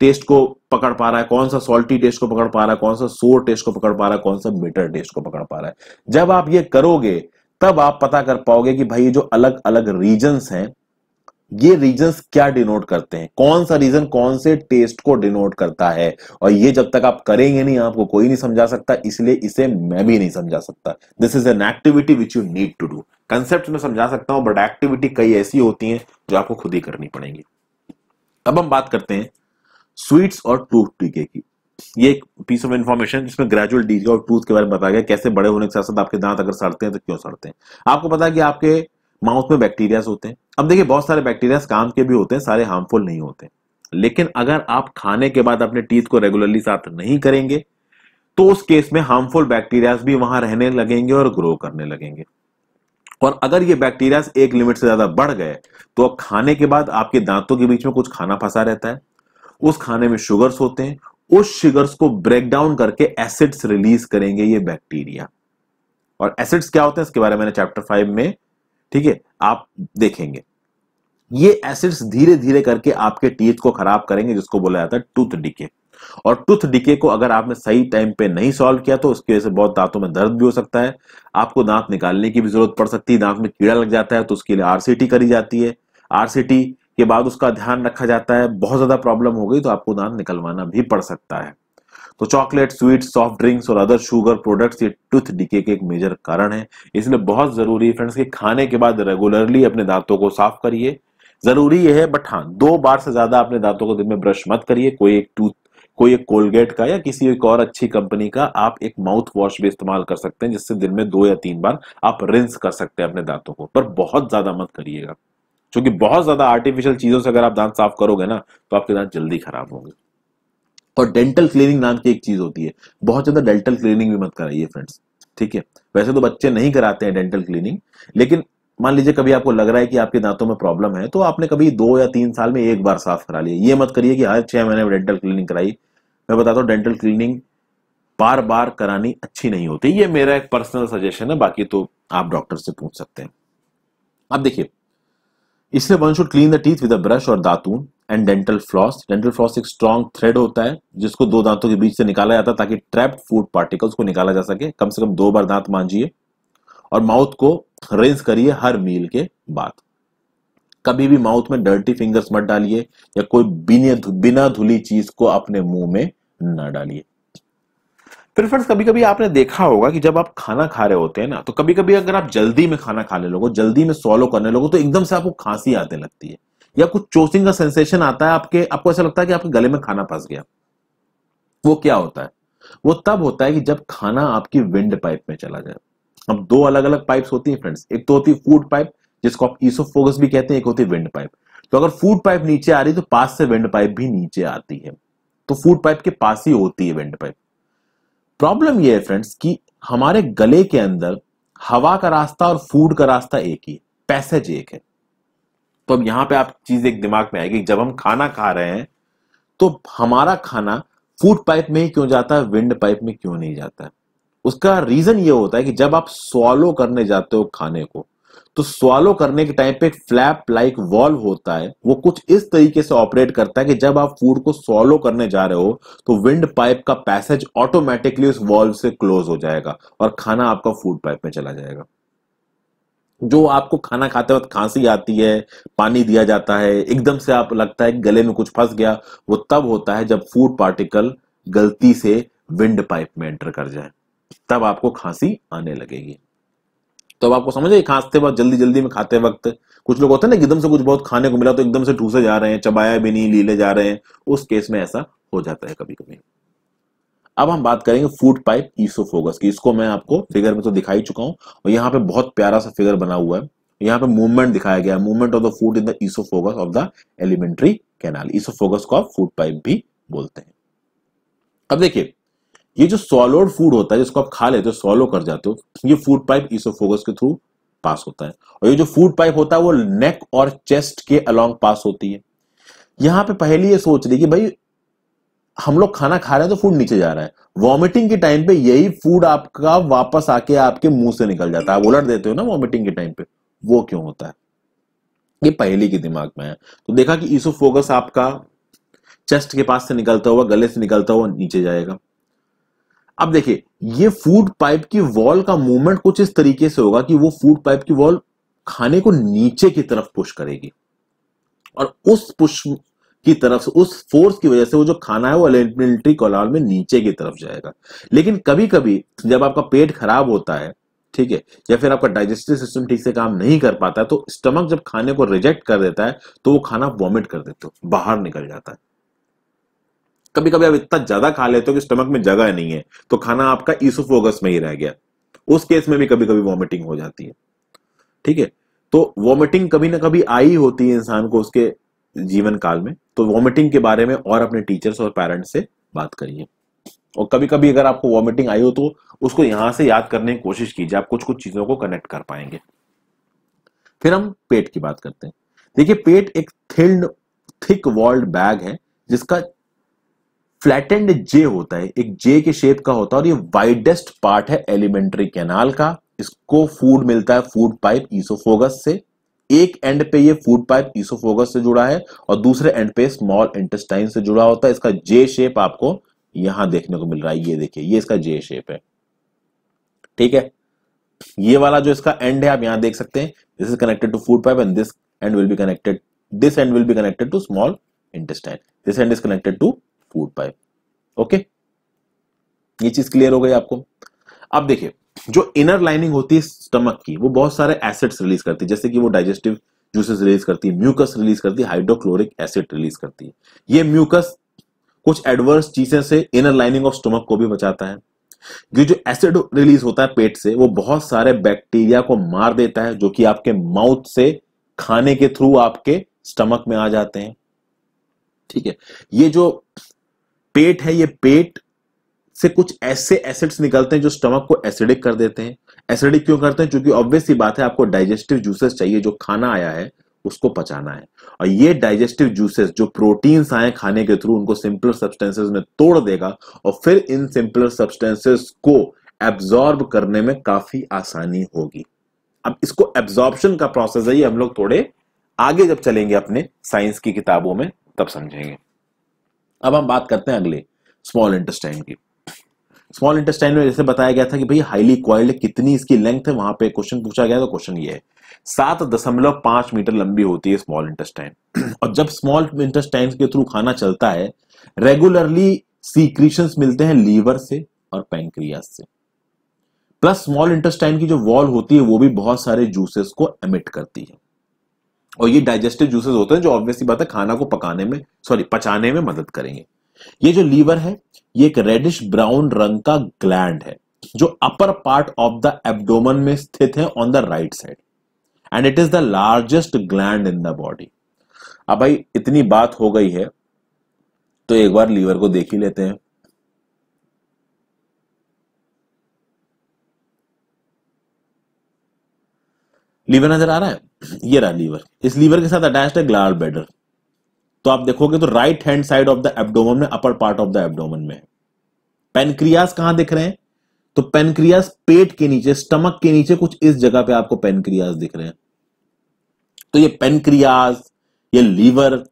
टेस्ट को पकड़ पा रहा है कौन सा सॉल्टी टेस्ट को पकड़ पा रहा है कौन सा सोर टेस्ट को पकड़ पा रहा है कौन सा मीटर टेस्ट को पकड़ पा रहा है जब आप ये करोगे तब आप पता कर पाओगे कि भाई जो अलग अलग रीजन हैं ये रीजन क्या डिनोट करते हैं कौन सा रीजन कौन से टेस्ट को डिनोट करता है और ये जब तक आप करेंगे नहीं आपको कोई नहीं समझा सकता इसलिए इसे मैं भी नहीं समझा सकता this is an activity which you need to do concept में समझा सकता हूं बट एक्टिविटी कई ऐसी होती हैं जो आपको खुद ही करनी पड़ेंगी अब हम बात करते हैं स्वीट्स और टूथ टीके की ये एक पीस ऑफ इन्फॉर्मेशन जिसमें ग्रेजुअल डीके और टूथ के बारे में बताया गया कैसे बड़े होने के साथ साथ आपके दांत अगर सड़ते हैं तो क्यों सड़ते हैं आपको पता है कि आपके माउथ में बैक्टीरियाज होते हैं अब देखिए बहुत सारे बैक्टीरियाज काम के भी होते हैं सारे हार्मफुल नहीं होते लेकिन अगर आप खाने के बाद अपने टीथ को रेगुलरली साफ नहीं करेंगे तो उस केस में हार्मफुल बैक्टीरियाज भी वहां रहने लगेंगे और ग्रो करने लगेंगे और अगर ये बैक्टीरियाज एक लिमिट से ज्यादा बढ़ गए तो अब खाने के बाद आपके दांतों के बीच में कुछ खाना फंसा रहता है उस खाने में शुगर्स होते हैं उस शुगर्स को ब्रेक डाउन करके एसिड्स रिलीज करेंगे ये बैक्टीरिया और एसिड्स क्या होते हैं इसके बारे में मैंने चैप्टर फाइव में ठीक है आप देखेंगे ये एसिड्स धीरे धीरे करके आपके टीथ को खराब करेंगे जिसको बोला जाता है टूथ डिके और टूथ डिके को अगर आपने सही टाइम पे नहीं सॉल्व किया तो उसकी वजह से बहुत दांतों में दर्द भी हो सकता है आपको दांत निकालने की भी जरूरत पड़ सकती है दांत में कीड़ा लग जाता है तो उसके लिए आरसीटी करी जाती है आरसीटी के बाद उसका ध्यान रखा जाता है बहुत ज्यादा प्रॉब्लम हो गई तो आपको दांत निकलवाना भी पड़ सकता है तो चॉकलेट स्वीट सॉफ्ट ड्रिंक्स और अदर शुगर प्रोडक्ट्स ये टूथ डिके के एक मेजर कारण है इसलिए बहुत जरूरी है फ्रेंड्स कि खाने के बाद रेगुलरली अपने दांतों को साफ करिए जरूरी यह है बट हाँ दो बार से ज्यादा अपने दांतों को दिन में ब्रश मत करिए कोई एक टूथ कोई एक कोलगेट का या किसी एक और अच्छी कंपनी का आप एक माउथ वॉश भी इस्तेमाल कर सकते हैं जिससे दिन में दो या तीन बार आप रिंस कर सकते हैं अपने दांतों को पर बहुत ज्यादा मत करिएगा क्योंकि बहुत ज्यादा आर्टिफिशियल चीजों से अगर आप दांत साफ करोगे ना तो आपके दांत जल्दी खराब होंगे और डेंटल क्लीनिंग नाम की एक चीज होती है बहुत ज्यादा डेंटल क्लीनिंग भी मत कराइए फ्रेंड्स ठीक है वैसे तो बच्चे नहीं कराते हैं डेंटल क्लीनिंग लेकिन मान लीजिए कभी आपको लग रहा है कि आपके दांतों में प्रॉब्लम है तो आपने कभी दो या तीन साल में एक बार साफ करा लिया ये मत करिए कि हर छह महीने में डेंटल क्लीनिंग कराई मैं बताता हूँ डेंटल क्लीनिंग बार बार करानी अच्छी नहीं होती ये मेरा एक पर्सनल सजेशन है बाकी तो आप डॉक्टर से पूछ सकते हैं अब देखिए इसलिए one should clean the teeth with a brush और दातून and dental floss dental floss एक स्ट्रॉन्ग थ्रेड होता है जिसको दो दांतों के बीच से निकाला जाता है ताकि ट्रैप फूड पार्टिकल्स को निकाला जा सके कम से कम दो बार दांत मांझिए और माउथ को रेंस करिए हर मील के बाद कभी भी माउथ में डर्टी फिंगर्स मत डालिए या कोई बिना धुली चीज को अपने मुंह में न डालिए फिर फ्रेंड्स कभी कभी आपने देखा होगा कि जब आप खाना खा रहे होते हैं ना तो कभी कभी अगर आप जल्दी में खाना खाने लोगों जल्दी में सॉलो करने लोगों तो एकदम से आपको खांसी आने लगती है या कुछ चोसिंग का सेंसेशन आता है आपके आपको ऐसा लगता है कि आपके गले में खाना फंस गया वो क्या होता है वो तब होता है कि जब खाना आपकी विंड पाइप में चला जाए अब दो अलग अलग पाइप्स होती हैं फ्रेंड्स एक तो होती है फूड पाइप जिसको आप ईसोफोगस भी कहते हैं एक होती है विंड पाइप तो अगर फूड पाइप नीचे आ रही है तो पास से विंड पाइप भी नीचे आती है तो फूड पाइप के पास ही होती है विंड पाइप प्रॉब्लम यह है फ्रेंड्स कि हमारे गले के अंदर हवा का रास्ता और फूड का रास्ता एक ही है पैसेज एक है तो अब यहां पे आप चीज एक दिमाग में आएगी जब हम खाना खा रहे हैं तो हमारा खाना फूड पाइप में ही क्यों जाता है विंड पाइप में क्यों नहीं जाता है उसका रीजन ये होता है कि जब आप स्वालो करने जाते हो खाने को तो स्वालो करने के टाइम पे एक फ्लैप लाइक वॉल्व होता है वो कुछ इस तरीके से ऑपरेट करता है कि जब आप फूड को स्वालो करने जा रहे हो तो विंड पाइप का पैसेज ऑटोमेटिकली उस वॉल्व से क्लोज हो जाएगा और खाना आपका फूड पाइप में चला जाएगा जो आपको खाना खाते वक्त खांसी आती है पानी दिया जाता है एकदम से आप लगता है गले में कुछ फंस गया वो तब होता है जब फूड पार्टिकल गलती से विंड पाइप में एंटर कर जाए तब आपको खांसी आने लगेगी तो अब आपको समझ खांसते वक्त जल्दी जल्दी में खाते वक्त कुछ लोग होते हैं ना एकदम से कुछ बहुत खाने को मिला तो एकदम से ठूसे जा रहे हैं चबाया भी नहीं लीले जा रहे हैं उस केस में ऐसा हो जाता है कभी कभी अब हम बात करेंगे फूड पाइप ईसोफोगस की इसको मैं आपको फिगर में तो दिखा ही चुका हूं और यहाँ पे बहुत प्यारा सा फिगर बना हुआ है यहाँ पे मूवमेंट दिखाया गया है movement of the food in the oesophagus of the alimentary canal oesophagus को आप फूड पाइप भी बोलते हैं अब देखिए ये जो सॉलोड फूड होता है जिसको आप खा लेते हो सॉलो कर जाते हो ये फूड पाइप ईसोफोगस के थ्रू पास होता है और ये जो फूड पाइप होता है वो नेक और चेस्ट के अलोंग पास होती है यहां पे पहले ये सोच रही कि भाई हम लोग खाना खा रहे हैं तो फूड नीचे जा रहा है वॉमिटिंग के टाइम पे यही फूड आपका वापस आके आपके मुंह से निकल जाता है उलट देते हो ना वॉमिटिंग के टाइम पे वो क्यों होता है ये पहले के दिमाग में है तो देखा कि फोकस आपका चेस्ट के पास से निकलता हुआ गले से निकलता हुआ नीचे जाएगा अब देखिए ये फूड पाइप की वॉल का मूवमेंट कुछ इस तरीके से होगा कि वो फूड पाइप की वॉल खाने को नीचे की तरफ पुश करेगी और उस पुश की तरफ से उस फोर्स की वजह से वो जो खाना है वो एलिमेंट्री कॉलार में नीचे की तरफ जाएगा लेकिन कभी कभी जब आपका पेट खराब होता है ठीक है या फिर आपका डाइजेस्टिव सिस्टम ठीक से काम नहीं कर पाता है तो स्टमक जब खाने को रिजेक्ट कर देता है तो वो खाना वॉमिट कर देते हो बाहर निकल जाता है कभी कभी आप इतना ज्यादा खा लेते हो कि स्टमक में जगह नहीं है तो खाना आपका ईसोफोगस में ही रह गया उस केस में भी कभी कभी वॉमिटिंग हो जाती है ठीक है तो वॉमिटिंग कभी ना कभी आई होती है इंसान को उसके जीवन काल में तो वॉमिटिंग के बारे में और अपने टीचर्स और पेरेंट्स से बात करिए और कभी कभी अगर आपको वॉमिटिंग आई हो तो उसको यहां से याद करने की कोशिश कीजिए आप कुछ कुछ चीजों को कनेक्ट कर पाएंगे फिर हम पेट की बात करते हैं देखिए पेट एक थिल्ड थिक वॉल्ड बैग है जिसका फ्लैटेंड जे होता है एक जे के शेप का होता है और ये वाइडेस्ट पार्ट है एलिमेंट्री कैनाल का इसको फूड मिलता है फूड पाइप ईसोफोगस से एक एंड पे ये फूड पाइप ईसोफोगस से जुड़ा है और दूसरे एंड पे स्मॉल इंटेस्टाइन से जुड़ा होता है इसका जे शेप आपको यहां देखने को मिल रहा है ये देखिए ये इसका जे शेप है ठीक है ये वाला जो इसका एंड है आप यहां देख सकते हैं this is connected to food pipe and this end will be connected this end will be connected to small intestine this end is connected to food pipe okay ये चीज क्लियर हो गई आपको अब देखिए जो इनर लाइनिंग होती है स्टमक की वो बहुत सारे एसिड्स रिलीज करती है जैसे कि वो डाइजेस्टिव जूसेस रिलीज करती है म्यूकस रिलीज करती है हाइड्रोक्लोरिक एसिड रिलीज करती है ये म्यूकस कुछ एडवर्स चीजें से इनर लाइनिंग ऑफ स्टमक को भी बचाता है ये जो एसिड रिलीज होता है पेट से वो बहुत सारे बैक्टीरिया को मार देता है जो कि आपके माउथ से खाने के थ्रू आपके स्टमक में आ जाते हैं ठीक है ये जो पेट है ये पेट से कुछ ऐसे एसिड्स निकलते हैं जो स्टमक को एसिडिक कर देते हैं एसिडिक क्यों करते हैं क्योंकि ही बात है आपको डाइजेस्टिव जूसेस चाहिए जो खाना आया है उसको पचाना है और ये डाइजेस्टिव जूसेस जो प्रोटीन्स आए खाने के थ्रू उनको सिंपलर सब्सटेंसेस में तोड़ देगा और फिर इन सिंपलर सब्सटेंसेस को एब्जॉर्ब करने में काफी आसानी होगी अब इसको एब्जॉर्बन का प्रोसेस है ये हम लोग थोड़े आगे जब चलेंगे अपने साइंस की किताबों में तब समझेंगे अब हम बात करते हैं अगले स्मॉल इंटेस्टाइन की स्मॉल इंटेस्टाइन में जैसे बताया गया था कि भाई हाईली क्वाइल्ड कितनी इसकी लेंथ है वहां पे क्वेश्चन पूछा गया तो क्वेश्चन ये है सात दशमलव पांच मीटर लंबी होती है स्मॉल इंटेस्टाइन और जब स्मॉल इंटेस्टाइन के थ्रू खाना चलता है रेगुलरली सीक्रीशन मिलते हैं लीवर से और पेंक्रियास से प्लस स्मॉल इंटेस्टाइन की जो वॉल होती है वो भी बहुत सारे जूसेस को एमिट करती है और ये डाइजेस्टिव जूसेस होते हैं जो ऑब्वियसली बात है खाना को पकाने में सॉरी पचाने में मदद करेंगे ये जो लीवर है ये एक रेडिश ब्राउन रंग का ग्लैंड है जो upper part of the abdomen में स्थित है on the right side and it is the largest gland in the body अब भाई इतनी बात हो गई है तो एक बार लीवर को देख ही लेते हैं लीवर नजर आ रहा है ये रहा लीवर इस लीवर के साथ अटैच है ग्लार बेडर तो आप देखोगे तो right hand side of the abdomen में upper part of the abdomen में पेनक्रियास कहां दिख रहे हैं तो पेनक्रियास पेट के नीचे स्टमक के नीचे कुछ इस जगह पे आपको पेनक्रियास दिख रहे हैं तो ये पेनक्रियास ये लीवर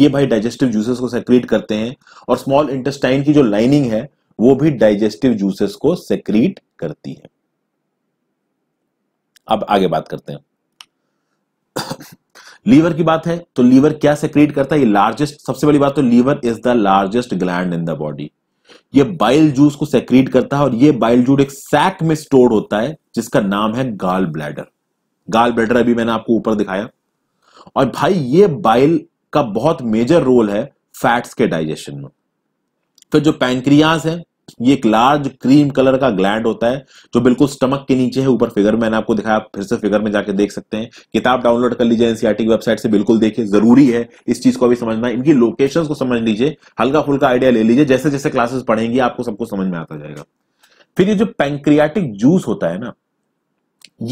ये भाई डाइजेस्टिव जूसेस को सेक्रीट करते हैं और स्मॉल इंटेस्टाइन की जो लाइनिंग है वो भी डाइजेस्टिव जूसेस को सेक्रीट करती है अब आगे बात करते हैं लीवर की बात है तो लीवर क्या सेक्रेट करता है ये लार्जेस्ट सबसे बड़ी बात तो liver is the largest gland in the body ये बाइल जूस को सेक्रीट करता है और ये बाइल जूस एक सैक में स्टोर होता है जिसका नाम है गाल ब्लैडर गाल ब्लैडर अभी मैंने आपको ऊपर दिखाया और भाई ये बाइल का बहुत मेजर रोल है फैट्स के डाइजेशन में फिर तो जो पैंक्रियाज है ये एक लार्ज क्रीम कलर का ग्लैंड होता है जो बिल्कुल स्टमक के नीचे है ऊपर फिगर मैंने आपको दिखाया आप फिर से फिगर में जाके देख सकते हैं किताब डाउनलोड कर लीजिए एनसीआर e की वेबसाइट से बिल्कुल देखिए जरूरी है इस चीज को भी समझना इनकी लोकेशन को समझ लीजिए हल्का फुल्का आइडिया ले लीजिए जैसे जैसे क्लासेस पढ़ेंगी आपको सबको समझ में आता जाएगा फिर ये जो पैंक्रियाटिक जूस होता है ना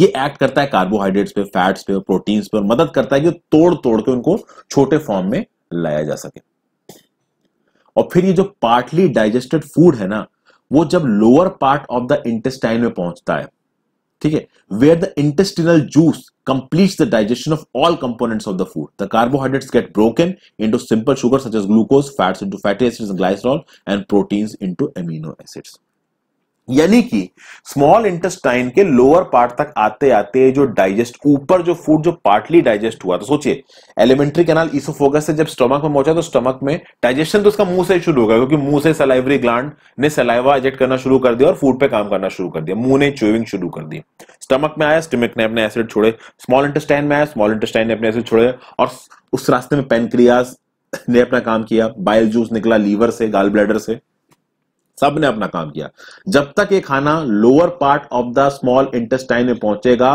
ये एक्ट करता है कार्बोहाइड्रेट्स पे फैट्स पे और प्रोटीन्स पे और मदद करता है कि तोड़ तोड़ के उनको छोटे फॉर्म में लाया जा सके और फिर ये जो पार्टली डाइजेस्टेड फूड है ना वो जब lower part of the intestine में पहुंचता है ठीक है where the intestinal juice complete the digestion of all components of the food the carbohydrates get broken into simple sugar such as glucose fats into fatty acids glycerol and proteins into amino acids यानी कि small intestine के lower part तक आते आते जो digest ऊपर जो food जो पार्टली डाइजेस्ट हुआ तो सोचिए एलिमेंट्री कैनाल इसोफोगस से जब स्टमक में पहुंचा तो स्टमक में डाइजेशन तो उसका मुंह से शुरू होगा क्योंकि मुंह से सलाइवरी ग्लैंड ने सलाइवा इजेक्ट करना शुरू कर दिया और फूड पे काम करना शुरू कर दिया मुंह ने च्यूविंग शुरू कर दी स्टमक में आया स्टमक ने अपने एसिड छोड़े स्मॉल इंटेस्टाइन में आया स्मॉल इंटेस्टाइन ने अपने एसिड छोड़े और उस रास्ते में पेनक्रियाज ने अपना काम किया बाइल जूस निकला लीवर से गाल ब्लैडर से सब ने अपना काम किया जब तक ये खाना lower part of the small intestine में पहुंचेगा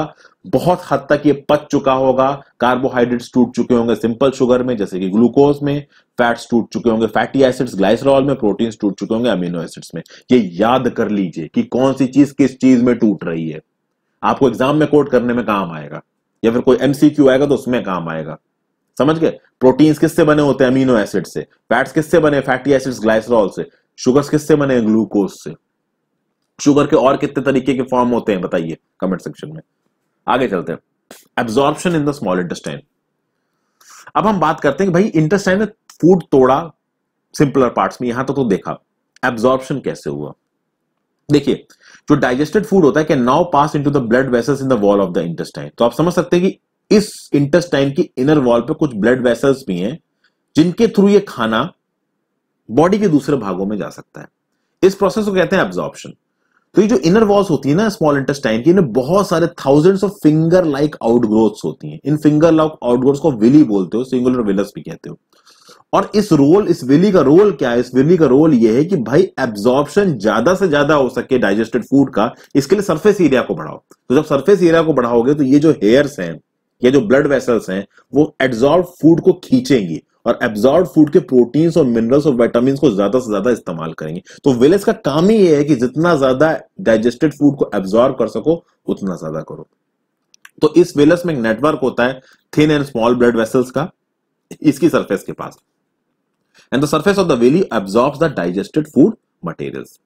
बहुत हद तक ये पच चुका होगा कार्बोहाइड्रेट्स टूट चुके होंगे सिंपल शुगर में जैसे कि ग्लूकोज में फैट्स टूट चुके होंगे फैटी एसिड्स ग्लाइसरॉल में प्रोटीन टूट चुके होंगे अमीनो एसिड्स में ये याद कर लीजिए कि कौन सी चीज किस चीज में टूट रही है आपको एग्जाम में कोट करने में काम आएगा या फिर कोई एमसीक्यू आएगा तो उसमें काम आएगा समझ गए प्रोटीन्स किससे बने होते हैं अमीनो एसिड से फैट्स किससे बने फैटी एसिड्स ग्लाइसरॉल से शुगर किससे बने हैं ग्लूकोज से शुगर के और कितने तरीके के फॉर्म होते हैं बताइए कमेंट सेक्शन में आगे चलते हैं absorption in the small intestine अब हम बात करते हैं भाई इंटेस्टाइन ने फूड तोड़ा सिंपलर पार्ट्स में यहां तक तो, तो देखा एब्जॉर्प्शन कैसे हुआ देखिए जो डाइजेस्टेड फूड होता है can now pass into the blood vessels in the wall of the intestine तो आप समझ सकते हैं कि इस इंटेस्टाइन की इनर वॉल पे कुछ ब्लड वेसल्स भी हैं जिनके थ्रू ये खाना बॉडी के दूसरे भागों में जा सकता है इस प्रोसेस को कहते हैं एब्जॉर्प्शन तो ये जो इनर वॉल्स होती है ना स्मॉल इंटेस्टाइन की इनमें बहुत सारे thousands of finger like outgrowth होती हैं इन फिंगर लाइक आउटग्रोथ को विली बोलते हो सिंगुलर विलस भी कहते हो और इस रोल इस विली का रोल क्या है इस विली का रोल ये है कि भाई एब्जॉर्प्शन ज्यादा से ज्यादा हो सके डाइजेस्टेड फूड का इसके लिए सरफेस एरिया को बढ़ाओ तो जब सरफेस एरिया को बढ़ाओगे तो ये जो हेयर्स हैं ये जो ब्लड वेसल्स हैं वो एब्जॉर्ब फूड को खींचेंगी और एब्जॉर्ब फूड के प्रोटीन्स और मिनरल्स और विटामिन को ज्यादा से ज्यादा इस्तेमाल करेंगे तो विलेज का काम ही ये है कि जितना ज्यादा डाइजेस्टेड फूड को एब्जॉर्ब कर सको उतना ज्यादा करो तो इस वेलस में एक नेटवर्क होता है thin and small blood vessels का इसकी सरफेस के पास and the surface of the villi absorb the digested food materials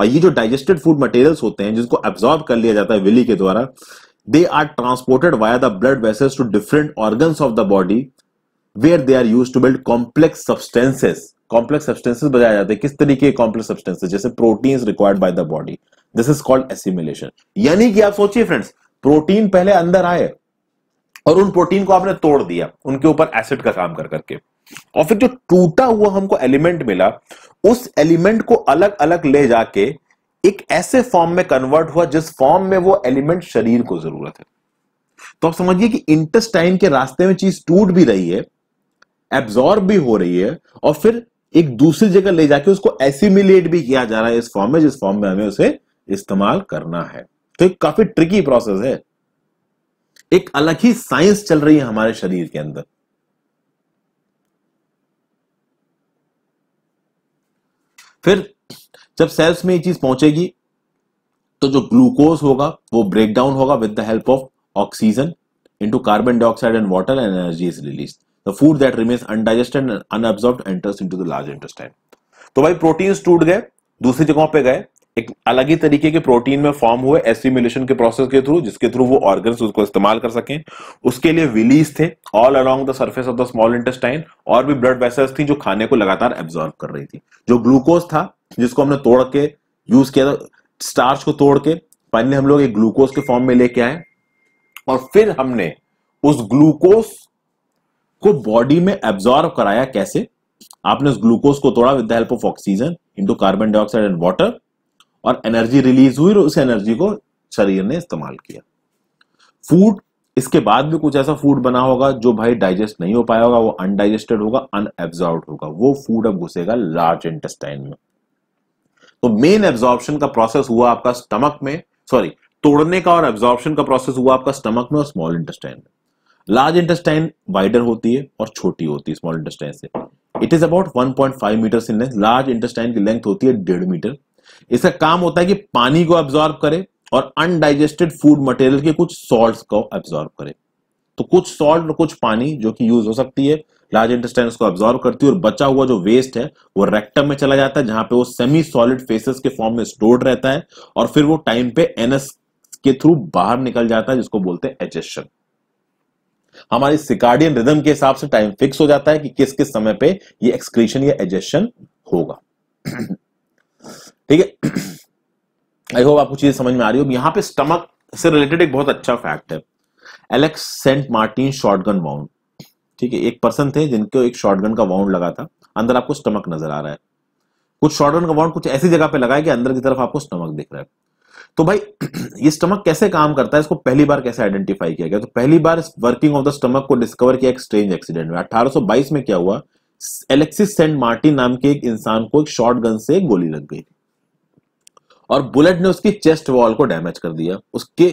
और ये जो डाइजेस्टेड फूड मटेरियल्स होते हैं जिसको एब्जॉर्ब कर लिया जाता है वेली के द्वारा they are transported via the blood vessels to different organ of the body where they are use to build complex substances complex substances बनाए जाते हैं किस तरीके के कॉम्प्लेक्स सब्सटेंसेस जैसे protein required by the body this is called assimilation यानी कि आप सोचिए फ्रेंड्स प्रोटीन पहले अंदर आए और उन प्रोटीन को आपने तोड़ दिया उनके ऊपर एसिड का काम कर करके और फिर जो टूटा हुआ हमको एलिमेंट मिला उस एलिमेंट को अलग अलग ले जाके एक ऐसे फॉर्म में कन्वर्ट हुआ जिस फॉर्म में वो एलिमेंट शरीर को जरूरत है तो आप समझिए कि इंटेस्टाइन के रास्ते में चीज टूट भी रही है एब्जॉर्ब भी हो रही है और फिर एक दूसरी जगह ले जाके उसको एसिमिलेट भी किया जा रहा है इस फॉर्म में जिस फॉर्म में हमें उसे इस्तेमाल करना है तो एक काफी ट्रिकी प्रोसेस है एक अलग ही साइंस चल रही है हमारे शरीर के अंदर फिर जब सेल्स में ये चीज पहुंचेगी तो जो ग्लूकोज होगा वो ब्रेक डाउन होगा with the help of oxygen into carbon dioxide and water energy is release The food that remains undigested and unabsorbed enters into the large intestine. तो भाई प्रोटीन्स टूट गए दूसरी जगहों पे गए एक अलग ही तरीके के प्रोटीन में फॉर्म हुए एसिमुलेशन के प्रोसेस के थ्रू जिसके थ्रू वो ऑर्गन उसको इस्तेमाल कर सकें उसके लिए विलीज थे all along the surface of the small intestine और भी ब्लड वेसल्स थी जो खाने को लगातार एब्जॉर्व कर रही थी जो ग्लूकोज था जिसको हमने तोड़ के यूज किया था स्टार्च को तोड़ के पहले हम लोग एक ग्लूकोज के फॉर्म में लेके आए और फिर हमने उस ग्लूकोज को बॉडी में एब्जॉर्व कराया कैसे आपने उस ग्लूकोज को तोड़ा with the help of oxygen into carbon dioxide and water और एनर्जी रिलीज हुई और उस एनर्जी को शरीर ने इस्तेमाल किया फूड इसके बाद भी कुछ ऐसा फूड बना होगा जो भाई डाइजेस्ट नहीं हो पाया होगा वो अनडाइजेस्टेड होगा अनएब्जॉर्ब होगा वो फूड अब घुसेगा लार्ज इंटेस्टाइन में तो मेन एब्जॉर्प्शन का प्रोसेस हुआ आपका स्टमक में सॉरी तोड़ने का और एब्जॉर्प्शन का प्रोसेस हुआ आपका स्टमक में और स्मॉल इंटेस्टाइन में लार्ज इंटेस्टाइन वाइडर होती है और छोटी होती है स्मॉल इंटेस्टाइन से it is about 1.5 metre in length large intestine की लेंथ होती है डेढ़ मीटर इसका काम होता है कि पानी को एब्जॉर्ब करे और अनडाइजेस्टेड फूड मटेरियल के कुछ सॉल्ट को एब्जॉर्ब करे तो कुछ सॉल्ट और कुछ पानी जो कि यूज हो सकती है लार्ज इंटेस्टाइन उसको एब्जॉर्ब करती है और बचा हुआ जो वेस्ट है वो रेक्टम में चला जाता है जहां पे वो सेमी सॉलिड फेसेस के फॉर्म में स्टोर्ड रहता है और फिर वो टाइम पे एनएस के थ्रू बाहर निकल जाता है जिसको बोलते हैं एजेशन हमारी सिकार्डियन रिदम के हिसाब से टाइम फिक्स हो जाता है कि किस किस समय पे ये एक्सक्रीशन या एजेशन होगा ठीक है आई होप आपको चीज समझ में आ रही हो यहां पे स्टमक से रिलेटेड एक बहुत अच्छा फैक्ट है Alex Saint Martin shotgun wound ठीक है एक पर्सन थे जिनको एक शॉटगन का वाउंड लगा था अंदर आपको स्टमक नजर आ रहा है कुछ शॉटगन का वाउंड कुछ ऐसी जगह पे लगा है कि अंदर की तरफ आपको स्टमक दिख रहा है तो भाई ये स्टमक कैसे काम करता है इसको पहली बार कैसे आइडेंटिफाई किया गया तो पहली बार वर्किंग ऑफ द स्टमक को डिस्कवर किया एक स्ट्रेंज एक्सीडेंट में 1822 में क्या हुआ एलेक्सिस सेंट मार्टिन नाम के एक इंसान को एक शॉर्ट गन से एक गोली लग गई और बुलेट ने उसकी चेस्ट वॉल को डैमेज कर दिया उसके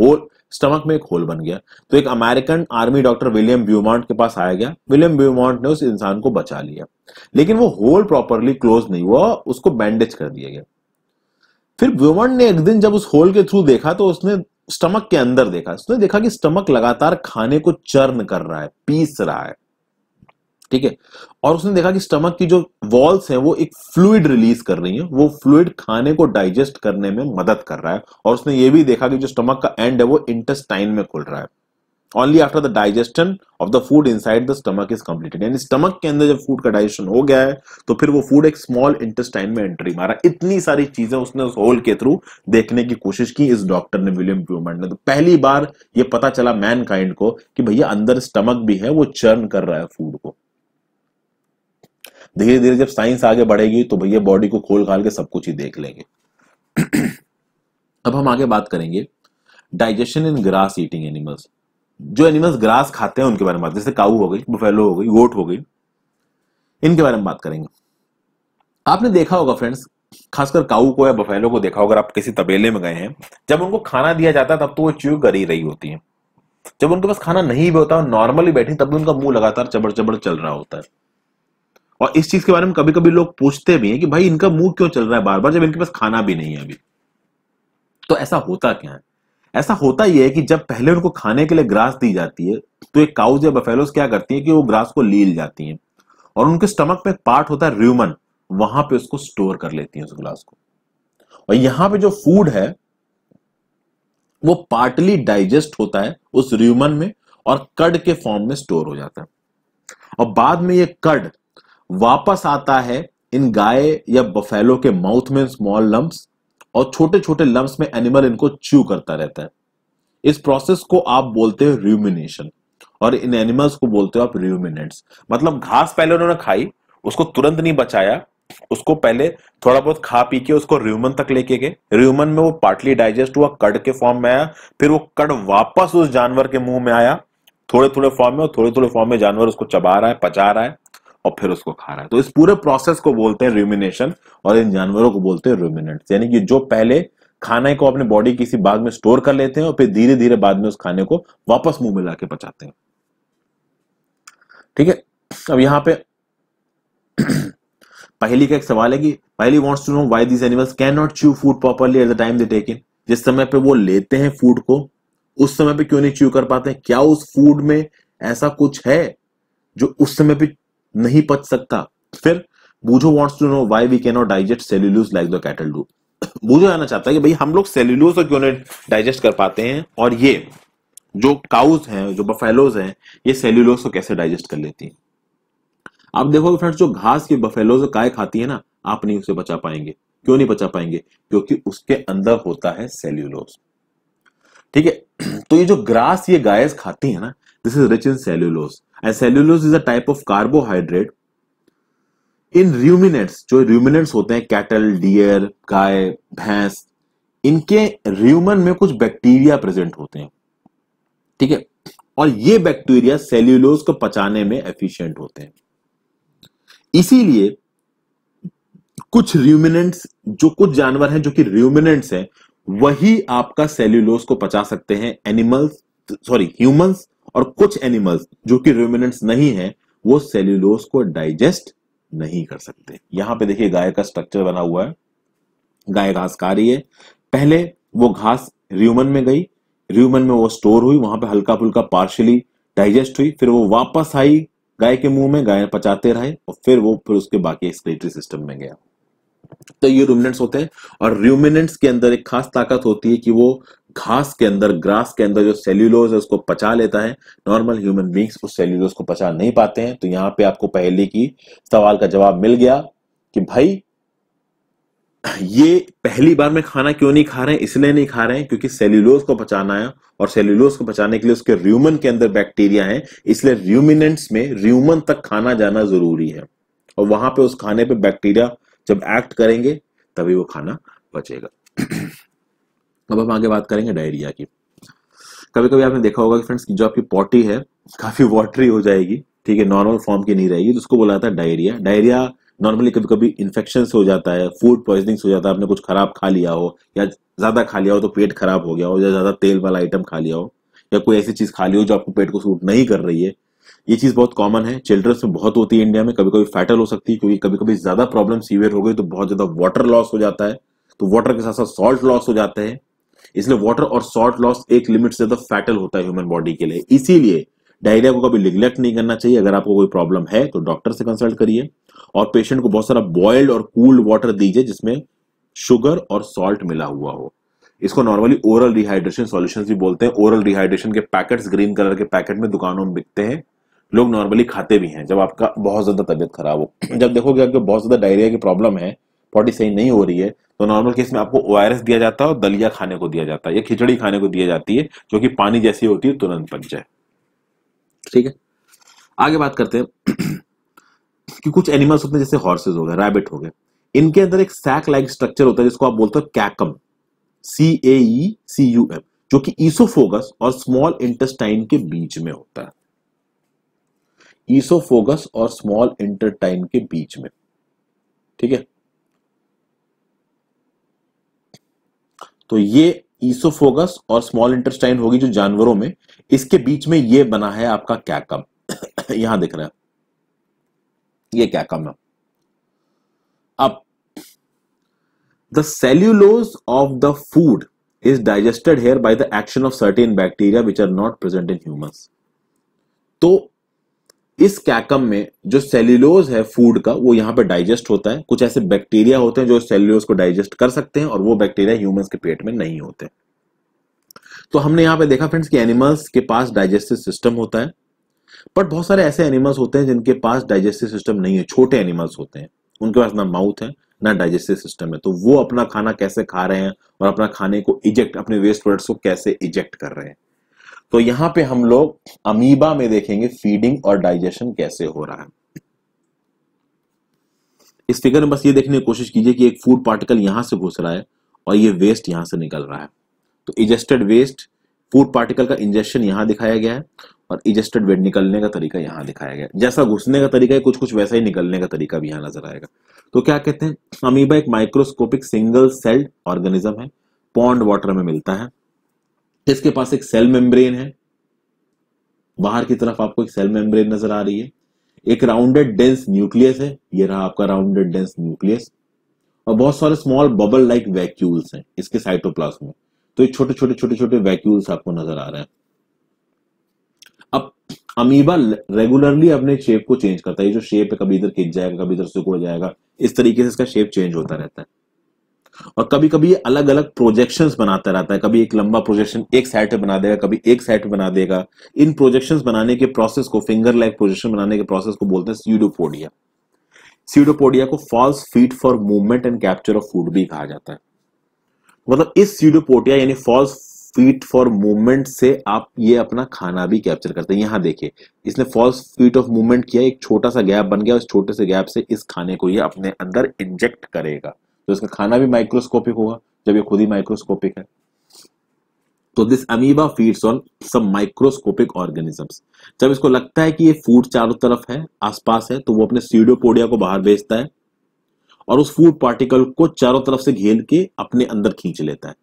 होल स्टमक में एक होल बन गया तो एक American army doctor William Beaumont के पास आया गया विलियम ब्यूमॉन्ट ने उस इंसान को बचा लिया लेकिन वो होल प्रॉपरली क्लोज नहीं हुआ उसको बैंडेज कर दिया गया फिर व्योमन ने एक दिन जब उस होल के थ्रू देखा तो उसने स्टमक के अंदर देखा उसने देखा कि स्टमक लगातार खाने को चर्न कर रहा है पीस रहा है ठीक है और उसने देखा कि स्टमक की जो वॉल्स हैं वो एक फ्लूड रिलीज कर रही हैं वो फ्लूड खाने को डाइजेस्ट करने में मदद कर रहा है और उसने ये भी देखा कि जो स्टमक का एंड है वो इंटेस्टाइन में खुल रहा है only after the digestion of the food inside the stomach is completed यानी स्टमक के अंदर जब फूड का डाइजेशन हो गया है तो फिर वो फूड एक स्मॉल इंटेस्टाइन में एंट्री मारा इतनी सारी चीजें उसने उस होल के थ्रू देखने की कोशिश की इस डॉक्टर ने विलियम प्यूमेंट ने तो पहली बार ये पता चला मैन काइंड को कि भैया अंदर स्टमक भी है वो चर्न कर रहा है फूड को धीरे धीरे जब साइंस आगे बढ़ेगी तो भैया बॉडी को खोल खाल के सब कुछ ही देख लेंगे अब हम आगे बात करेंगे digestion in grass eating animals जो एनिमल्स ग्रास खाते हैं उनके बारे में बात जैसे काऊ हो गई बुफेलो हो गई गोट हो गई इनके बारे में बात करेंगे आपने देखा होगा फ्रेंड्स खासकर काऊ को या बफेलो को देखा होगा अगर आप किसी तबेले में गए हैं जब उनको खाना दिया जाता है तब तो वो च्यू कर ही रही होती है जब उनके पास खाना नहीं भी होता नॉर्मली बैठी तब भी उनका मुंह लगातार चबड़ चबड़ चल रहा होता है और इस चीज के बारे में कभी कभी लोग पूछते भी हैं कि भाई इनका मुंह क्यों चल रहा है बार बार जब इनके पास खाना भी नहीं है अभी तो ऐसा होता क्या है ऐसा होता ही है कि जब पहले उनको खाने के लिए ग्रास दी जाती है तो एक काउज या बफेलोस क्या करती है कि वो ग्रास को लील जाती हैं और उनके स्टमक में एक पार्ट होता है र्यूमन वहां पे उसको स्टोर कर लेती हैं उस ग्रास को और यहाँ पे जो फूड है वो पार्टली डाइजेस्ट होता है उस र्यूमन में और कड के फॉर्म में स्टोर हो जाता है और बाद में ये कड वापस आता है इन गाय या बफेलो के माउथ में स्मॉल लम्ब्स और छोटे छोटे लम्ब में एनिमल इनको च्यू करता रहता है इस प्रोसेस को आप बोलते हो र्यूमिनेशन और इन एनिमल्स को बोलते हो आप र्यूमिनेट्स मतलब घास पहले उन्होंने खाई उसको तुरंत नहीं बचाया उसको पहले थोड़ा बहुत खा पी के उसको र्यूमन तक लेके गए र्यूमन में वो पार्टली डाइजेस्ट हुआ कड के फॉर्म में आया फिर वो कड वापस उस जानवर के मुंह में आया थोड़े थोड़े फॉर्म में और थोड़े थोड़े फॉर्म में जानवर उसको चबा रहा है पचा रहा है और फिर उसको खा रहा है तो इस पूरे प्रोसेस को बोलते हैं रूमिनेशन और इन जानवरों को बोलते हैं रूमिनेंट यानी कि जो पहले खाने को अपने बॉडी किसी बाग में स्टोर कर लेते हैं और फिर धीरे धीरे बाद में उस खाने को वापस मुंह में लाके पचाते हैं ठीक है अब यहां पे पहली का एक सवाल है कि Paheli wants to know why these animals can not chew food properly at the time they take in जिस समय पे वो लेते हैं फूड को उस समय पे क्यों नहीं च्यू कर पाते हैं क्या उस फूड में ऐसा कुछ है जो उस समय पे नहीं पच सकता फिर Boojho wants to know why we can digest cellulose like the cattle do Boojho जाना चाहता है कि भाई हम लोग सेल्यूलोज को क्यों नहीं डाइजेस्ट कर पाते हैं और ये जो काउज हैं जो बफेलोज हैं ये सेल्यूलोज को कैसे डाइजेस्ट कर लेती हैं आप देखोगे फ्रेंड्स जो घास की बफेलोज काय खाती है ना आप नहीं उसे बचा पाएंगे क्यों नहीं बचा पाएंगे क्योंकि उसके अंदर होता है सेल्यूलोज ठीक है तो ये जो ग्रास ये गायस खाती है ना this is rich in cellulose as is a type of carbohydrate in ruminants जो र्यूमिनेट्स होते हैं कैटल डियर गाय भैंस इनके र्यूमन में कुछ बैक्टीरिया प्रेजेंट होते हैं ठीक है और ये बैक्टीरिया सेल्यूलोज को पचाने में एफिशिएंट होते हैं इसीलिए कुछ र्यूमिनेंट्स जो कुछ जानवर हैं जो कि र्यूमिनेंट्स हैं वही आपका सेल्यूलोज को पचा सकते हैं एनिमल्स सॉरी ह्यूमंस और कुछ एनिमल्स जो कि रूमिनेंट्स नहीं है वो सेल्यूलोस को डाइजेस्ट नहीं कर सकते यहां पे देखिए गाय का स्ट्रक्चर बना हुआ है गाय घास खा रही है पहले वो घास र्यूमन में गई र्यूमन में वो स्टोर हुई वहां पे हल्का फुल्का पार्शली डाइजेस्ट हुई फिर वो वापस आई गाय के मुंह में गाय पचाते रहे और फिर वो फिर उसके बाकी एक्सप्रेटरी सिस्टम में गया तो ये रूमिनेंट्स होते हैं और रूमिनेंट्स के अंदर एक खास ताकत होती है कि वो घास के अंदर ग्रास के अंदर जो सेल्यूलोज है उसको पचा लेता है नॉर्मल ह्यूमन बींग्स उस सेल्यूलोज को पचा नहीं पाते हैं तो यहाँ पे आपको पहले की सवाल का जवाब मिल गया कि भाई ये पहली बार में खाना क्यों नहीं खा रहे हैं इसलिए नहीं खा रहे हैं क्योंकि सेल्यूलोज को बचाना है और सेल्यूलोज को बचाने के लिए उसके र्यूमन के अंदर बैक्टीरिया है इसलिए र्यूमिनेंट्स में र्यूमन तक खाना जाना जरूरी है और वहां पे उस खाने पे बैक्टीरिया जब एक्ट करेंगे तभी वो खाना बचेगा अब हम आगे बात करेंगे डायरिया की कभी कभी आपने देखा होगा कि फ्रेंड्स जो आपकी पॉटी है काफी वाटरी हो जाएगी ठीक है नॉर्मल फॉर्म की नहीं रहेगी तो उसको बोला जाता है डायरिया डायरिया नॉर्मली कभी कभी इन्फेक्शन हो जाता है फूड पॉइजनिंग हो जाता है आपने कुछ खराब खा लिया हो या ज्यादा खा लिया हो तो पेट खराब हो गया हो या ज्यादा तेल वाला आइटम खा लिया हो या कोई ऐसी चीज खा ली हो जो आपको पेट को सूट नहीं कर रही है ये चीज बहुत कॉमन है चिल्ड्रंस में बहुत होती है इंडिया में कभी कभी फैटल हो सकती है क्योंकि कभी कभी ज्यादा प्रॉब्लम सीवियर हो गई तो बहुत ज्यादा वाटर लॉस हो जाता है तो वाटर के साथ साथ सॉल्ट लॉस हो जाते हैं इसलिए वाटर और सॉल्ट लॉस एक लिमिट से ज्यादा तो फैटल होता है ह्यूमन बॉडी के लिए इसीलिए डायरिया को कभी निग्लेक्ट नहीं करना चाहिए अगर आपको कोई प्रॉब्लम है तो डॉक्टर से कंसल्ट करिए और पेशेंट को बहुत सारा बॉइल्ड और कूल्ड वाटर दीजिए जिसमें शुगर और सॉल्ट मिला हुआ हो इसको नॉर्मली ओरल रिहाइड्रेशन सॉल्यूशन भी बोलते हैं ओरल रिहाइड्रेशन के पैकेट्स ग्रीन कलर के पैकेट में दुकानों में बिकते हैं लोग नॉर्मली खाते भी हैं जब आपका बहुत ज्यादा तबियत खराब हो जब देखोगे आपको बहुत ज्यादा डायरिया की प्रॉब्लम है बॉडी सही नहीं हो रही है तो नॉर्मल केस में आपको वायरस दिया जाता है और दलिया खाने को दिया जाता है या खिचड़ी खाने को दिया जाती है जो कि पानी जैसी होती है तुरंत पक जाए ठीक है आगे बात करते हैं कि कुछ एनिमल्स होते हैं जैसे हॉर्सेज हो गए रैबिट हो गए इनके अंदर एक सैक लाइक स्ट्रक्चर होता है जिसको आप बोलते हो caecum C A C U M जो कि ईसोफोगस और स्मॉल इंटेस्टाइन के बीच में होता है ईसोफोगस और स्मॉल इंटरटाइन के बीच में ठीक है तो ये ईसोफोगस और स्मॉल इंटरस्टाइन होगी जो जानवरों में इसके बीच में ये बना है आपका कैकम यहां दिख रहा है ये कैकम है अब the cellulose of the food is digested here by the action of certain bacteria which are not present in humans तो इस कैकम में जो सेल्यूलोज है फूड का वो यहाँ पे डाइजेस्ट होता है कुछ ऐसे बैक्टीरिया होते हैं जो सेल्यूलोज को डाइजेस्ट कर सकते हैं और वो बैक्टीरिया ह्यूमंस के पेट में नहीं होते तो हमने यहाँ पे देखा फ्रेंड्स कि एनिमल्स के पास डाइजेस्टिव सिस्टम होता है बट बहुत सारे ऐसे एनिमल्स होते हैं जिनके पास डाइजेस्टिव सिस्टम नहीं है छोटे एनिमल्स होते हैं उनके पास ना माउथ है ना डाइजेस्टिव सिस्टम है तो वो अपना खाना कैसे खा रहे हैं और अपना खाने को इजेक्ट अपने वेस्ट प्रोडक्ट्स को कैसे इजेक्ट कर रहे हैं तो यहां पे हम लोग अमीबा में देखेंगे फीडिंग और डाइजेशन कैसे हो रहा है इस फिगर में बस ये देखने की कोशिश कीजिए कि एक फूड पार्टिकल यहां से घुस रहा है और ये वेस्ट यहां से निकल रहा है तो इजेस्टेड वेस्ट फूड पार्टिकल का इंजेक्शन यहां दिखाया गया है और इजेस्टेड वेट निकलने का तरीका यहां दिखाया गया जैसा घुसने का तरीका है कुछ कुछ वैसा ही निकलने का तरीका भी यहां नजर आएगा तो क्या कहते हैं अमीबा एक माइक्रोस्कोपिक सिंगल सेल्ड ऑर्गेनिज्म है पॉन्ड वाटर में मिलता है इसके पास एक सेल मेम्ब्रेन है बाहर की तरफ आपको एक सेल मेम्ब्रेन नजर आ रही है एक राउंडेड डेंस न्यूक्लियस है ये रहा आपका राउंडेड डेंस न्यूक्लियस और बहुत सारे स्मॉल बबल लाइक वैक्यूल्स हैं इसके साइटोप्लाज्म में तो ये छोटे छोटे छोटे छोटे वैक्यूल्स आपको नजर आ रहे हैं अब अमीबा रेगुलरली अपने शेप को चेंज करता है ये जो शेप है कभी इधर खिंच जाएगा कभी इधर सुकुड़ जाएगा इस तरीके से इसका शेप चेंज होता रहता है और कभी कभी ये अलग अलग प्रोजेक्शंस बनाता रहता है कभी एक लंबा प्रोजेक्शन एक साइड पे बना देगा कभी एक साइड पे बना देगा इन प्रोजेक्शंस बनाने के प्रोसेस को फिंगर लाइक प्रोजेक्शन बनाने के प्रोसेस को बोलते हैं सीडोपोडिया सीडोपोडिया को false feet for movement and capture of food भी कहा जाता है मतलब इस सीडोपोडिया यानी फॉल्स फीट फॉर मूवमेंट से आप ये अपना खाना भी कैप्चर करते हैं यहां देखिए इसने फॉल्स फीट ऑफ मूवमेंट किया एक छोटा सा गैप बन गया उस छोटे से गैप से इस खाने को ये अपने अंदर इंजेक्ट करेगा तो इसका खाना भी माइक्रोस्कोपिक होगा जब ये खुद ही माइक्रोस्कोपिक है तो this amoeba feeds on some microscopic organisms जब इसको लगता है कि ये फूड चारों तरफ है आसपास है तो वो अपने सीडोपोडिया को बाहर भेजता है और उस फूड पार्टिकल को चारों तरफ से घेर के अपने अंदर खींच लेता है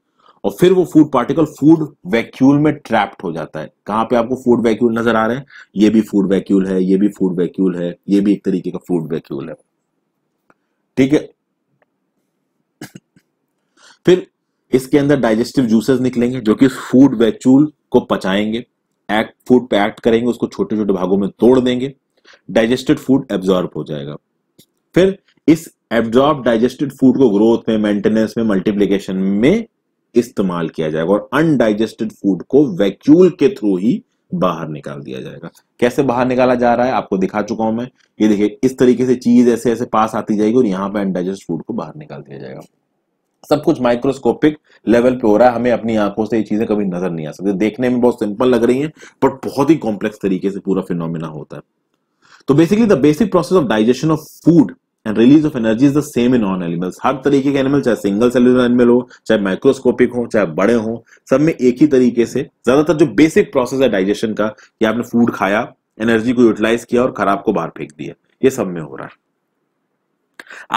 और फिर वो फूड पार्टिकल फूड वैक्यूल में ट्रैप्ड हो जाता है कहां पे आपको फूड वैक्यूल नजर आ रहे हैं ये भी फूड वैक्यूल है ये भी फूड वैक्यूल है ये भी एक तरीके का फूड वैक्यूल है ठीक है फिर इसके अंदर डाइजेस्टिव जूसेस निकलेंगे जो कि फूड वैक्यूल को पचाएंगे एक्ट फूड पे एक्ट करेंगे उसको छोटे छोटे भागों में तोड़ देंगे डाइजेस्टेड फूड एब्जॉर्ब हो जाएगा फिर इस एब्जॉर्ब डाइजेस्टेड फूड को ग्रोथ में मेंटेनेंस में मल्टीप्लीकेशन में इस्तेमाल किया जाएगा और अनडाइजेस्टेड फूड को वैक्यूल के थ्रू ही बाहर निकाल दिया जाएगा कैसे बाहर निकाला जा रहा है आपको दिखा चुका हूं मैं ये देखिए इस तरीके से चीज ऐसे ऐसे पास आती जाएगी और यहाँ पर अनडाइजेस्ट फूड को बाहर निकाल दिया जाएगा सब कुछ माइक्रोस्कोपिक लेवल पे हो रहा है हमें अपनी आंखों से ये चीजें कभी नजर नहीं आ सकती देखने में बहुत सिंपल लग रही है बट बहुत ही कॉम्प्लेक्स तरीके से पूरा फिनोमिना होता है तो basically the basic process of digestion of food and release of energy is the same in on animals हर तरीके के एनिमल चाहे सिंगल सेलुलर एनिमल हो चाहे माइक्रोस्कोपिक हो चाहे बड़े हो सब में एक ही तरीके से ज्यादातर जो बेसिक प्रोसेस है डाइजेशन का कि आपने फूड खाया एनर्जी को यूटिलाइज किया और खराब को बाहर फेंक दिया ये सब में हो रहा है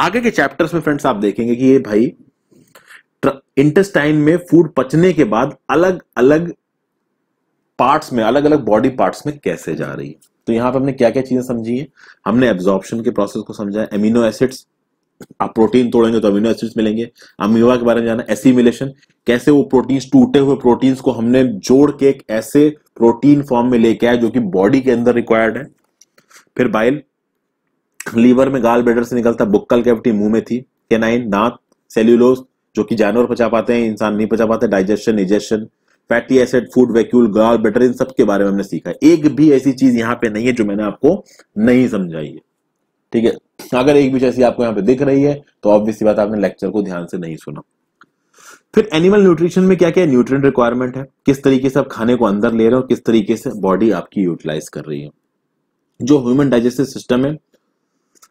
आगे के चैप्टर्स में फ्रेंड्स आप देखेंगे कि ये भाई इंटेस्टाइन में फूड पचने के बाद अलग अलग पार्ट्स में अलग अलग बॉडी पार्ट्स में कैसे जा रही है तो यहां पर हमने क्या क्या चीजें समझी है हमने एब्जॉर्प्शन के प्रोसेस को समझा है एमिनो एसिड्स आप प्रोटीन तोड़ेंगे तो अमीनो एसिड्स मिलेंगे अमीवा के बारे में जाना एसिमिलेशन कैसे वो प्रोटीन टूटे हुए प्रोटीन्स को हमने जोड़ के एक ऐसे प्रोटीन फॉर्म में लेके आया जो कि बॉडी के अंदर रिक्वायर्ड है फिर बाइल लीवर में गाल ब्लेडर से निकलता बुक्कल कैविटी मुंह में थी केनाइन दांत सेल्यूलोज जो कि जानवर पचा पाते हैं इंसान नहीं पचा पाते digestion egestion fatty acid food vacuole gall bladder इन सब के बारे में हमने सीखा एक भी ऐसी चीज यहाँ पे नहीं है जो मैंने आपको नहीं समझाई है ठीक है अगर एक भी ऐसी आपको यहाँ पे दिख रही है तो ऑब्वियसली बात आपने लेक्चर को ध्यान से नहीं सुना फिर एनिमल न्यूट्रिशन में क्या क्या न्यूट्रिएंट रिक्वायरमेंट है किस तरीके से आप खाने को अंदर ले रहे हो किस तरीके से बॉडी आपकी यूटिलाइज कर रही है जो ह्यूमन डाइजेस्टिव सिस्टम है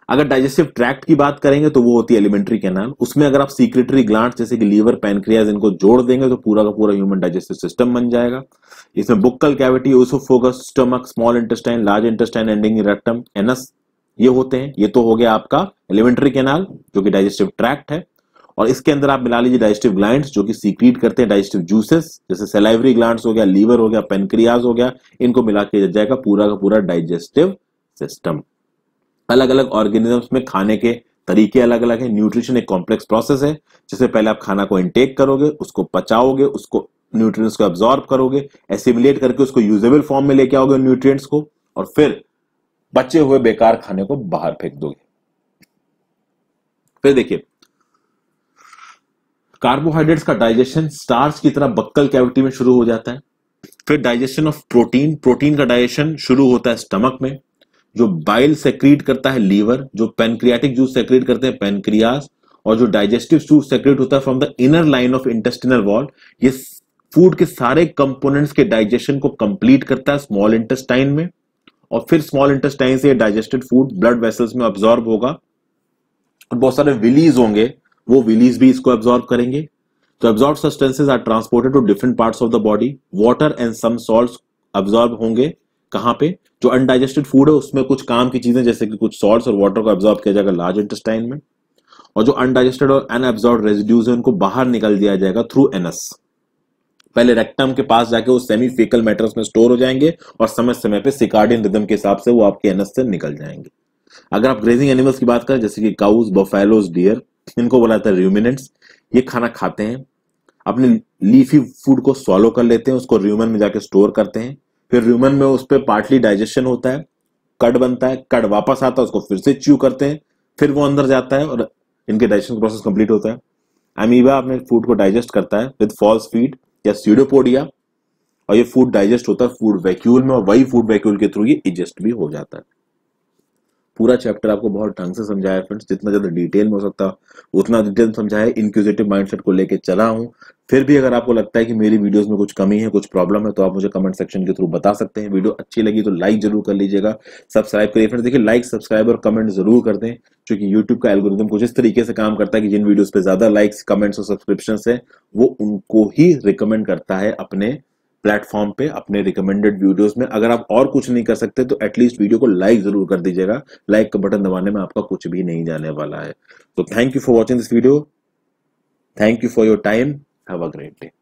अगर डाइजेस्टिव ट्रैक्ट की बात करेंगे तो वो होती है एलिमेंट्री कैनाल उसमें अगर आप सीक्रेटरी ग्लांट जैसे कि लीवर पैनक्रियाज इनको जोड़ देंगे तो पूरा का पूरा ह्यूमन डाइजेस्टिव सिस्टम बन जाएगा इसमें buccal cavity oesophagus stomach small intestine large intestine ending rectum anus ये होते हैं ये तो हो गया आपका एलिमेंट्री कैनाल जो कि डाइजेस्टिव ट्रैक्ट है और इसके अंदर आप मिला लीजिए डाइजेस्टिव ग्लैंड जो कि सीक्रीट करते हैं डाइजेस्टिव जूसेस जैसे सेलाइवरी ग्लैंड हो गया लीवर हो गया पेनक्रियाज हो गया इनको मिला के जाएगा पूरा का पूरा डाइजेस्टिव सिस्टम अलग अलग ऑर्गेनिजम्स में खाने के तरीके अलग अलग है न्यूट्रिशन एक कॉम्प्लेक्स प्रोसेस है जिससे पहले आप खाना को इनटेक करोगे उसको पचाओगे उसको न्यूट्रिएंट्स को एब्जॉर्ब करोगे एसिमुलेट करके उसको यूजेबल फॉर्म में लेके आओगे न्यूट्रिएंट्स को और फिर बचे हुए बेकार खाने को बाहर फेंक दोगे फिर देखिए कार्बोहाइड्रेट्स का डाइजेशन स्टार्च की तरह बक्कल कैविटी में शुरू हो जाता है फिर डाइजेशन ऑफ प्रोटीन प्रोटीन का डाइजेशन शुरू होता है स्टमक में जो बाइल सेक्रीट करता है लीवर जो पेनक्रियाटिक जूस सेक्रीट करते हैं पेनक्रियास और जो डाइजेस्टिव जूस सेक्रीट होता है from the inner line of intestinal wall ये फूड के सारे कंपोनेंट्स के डाइजेशन को कंप्लीट करता है स्मॉल इंटेस्टाइन में और फिर स्मॉल इंटेस्टाइन से डाइजेस्टेड फूड ब्लड वेसल्स में ऑब्जॉर्ब होगा और बहुत सारे विलीज होंगे वो विलीज भी इसको ऑब्जॉर्ब करेंगे तो absorb substances are transported to different parts of the body water and some salt absorb होंगे कहां पे जो अनडाइजेस्टेड फूड है उसमें कुछ काम की चीजें जैसे कि कुछ सॉल्ट और वाटर को एब्जॉर्ब किया जाएगा लार्ज इंटेस्टाइन में और जो अनडाइजेस्टेड और अनएब्जॉर्ब रेजिड्यूज है उनको बाहर निकल दिया जाएगा थ्रू एनस पहले रेक्टम के पास जाके वो सेमी फेकल मैटर्स में स्टोर हो जाएंगे और समय समय पर सिकार्डियन रिदम के हिसाब से वो आपके एनस से निकल जाएंगे अगर आप ग्रेजिंग एनिमल्स की बात करें जैसे कि काउज बफेलोज डियर इनको बोला जाता है र्यूमिनेंट्स ये खाना खाते हैं अपने लीफी फूड को सॉलो कर लेते हैं उसको र्यूमन में जाके स्टोर करते हैं फिर रूमन में उस पर पार्टली डाइजेशन होता है कड बनता है कड वापस आता है उसको फिर से च्यू करते हैं फिर वो अंदर जाता है और इनके डाइजेशन प्रोसेस कंप्लीट होता है अमीबा अपने फूड को डाइजेस्ट करता है विद फॉल्स फीड या सीडोपोडिया और ये फूड डाइजेस्ट होता है फूड वैक्यूल में और वही फूड वैक्यूल के थ्रू ये एडजस्ट भी हो जाता है पूरा चैप्टर आपको बहुत ढंग से समझाया फ्रेंड्स जितना ज़्यादा डिटेल में हो सकता उतना डिटेल समझाया इनक्यूजिटिव माइंडसेट को लेकर चला हूँ फिर भी अगर आपको लगता है कि मेरी वीडियोस में कुछ कमी है कुछ प्रॉब्लम है तो आप मुझे कमेंट सेक्शन के थ्रू बता सकते हैं वीडियो अच्छी लगी तो लाइक जरूर कर लीजिएगा सब्सक्राइब करिए फ्रेंड्स देखिए लाइक सब्सक्राइब और कमेंट जरूर कर दें क्योंकि यूट्यूब का एल्गोरिदम कुछ इस तरीके से काम करता है कि जिन वीडियोज पे ज़्यादा लाइक्स कमेंट्स और सब्सक्रिप्शन है वो उनको ही रिकमेंड करता है अपने प्लेटफॉर्म पे अपने रिकमेंडेड वीडियोस में अगर आप और कुछ नहीं कर सकते तो एटलीस्ट वीडियो को लाइक जरूर कर दीजिएगा लाइक का बटन दबाने में आपका कुछ भी नहीं जाने वाला है तो thank you for watching this video thank you for your time have a great day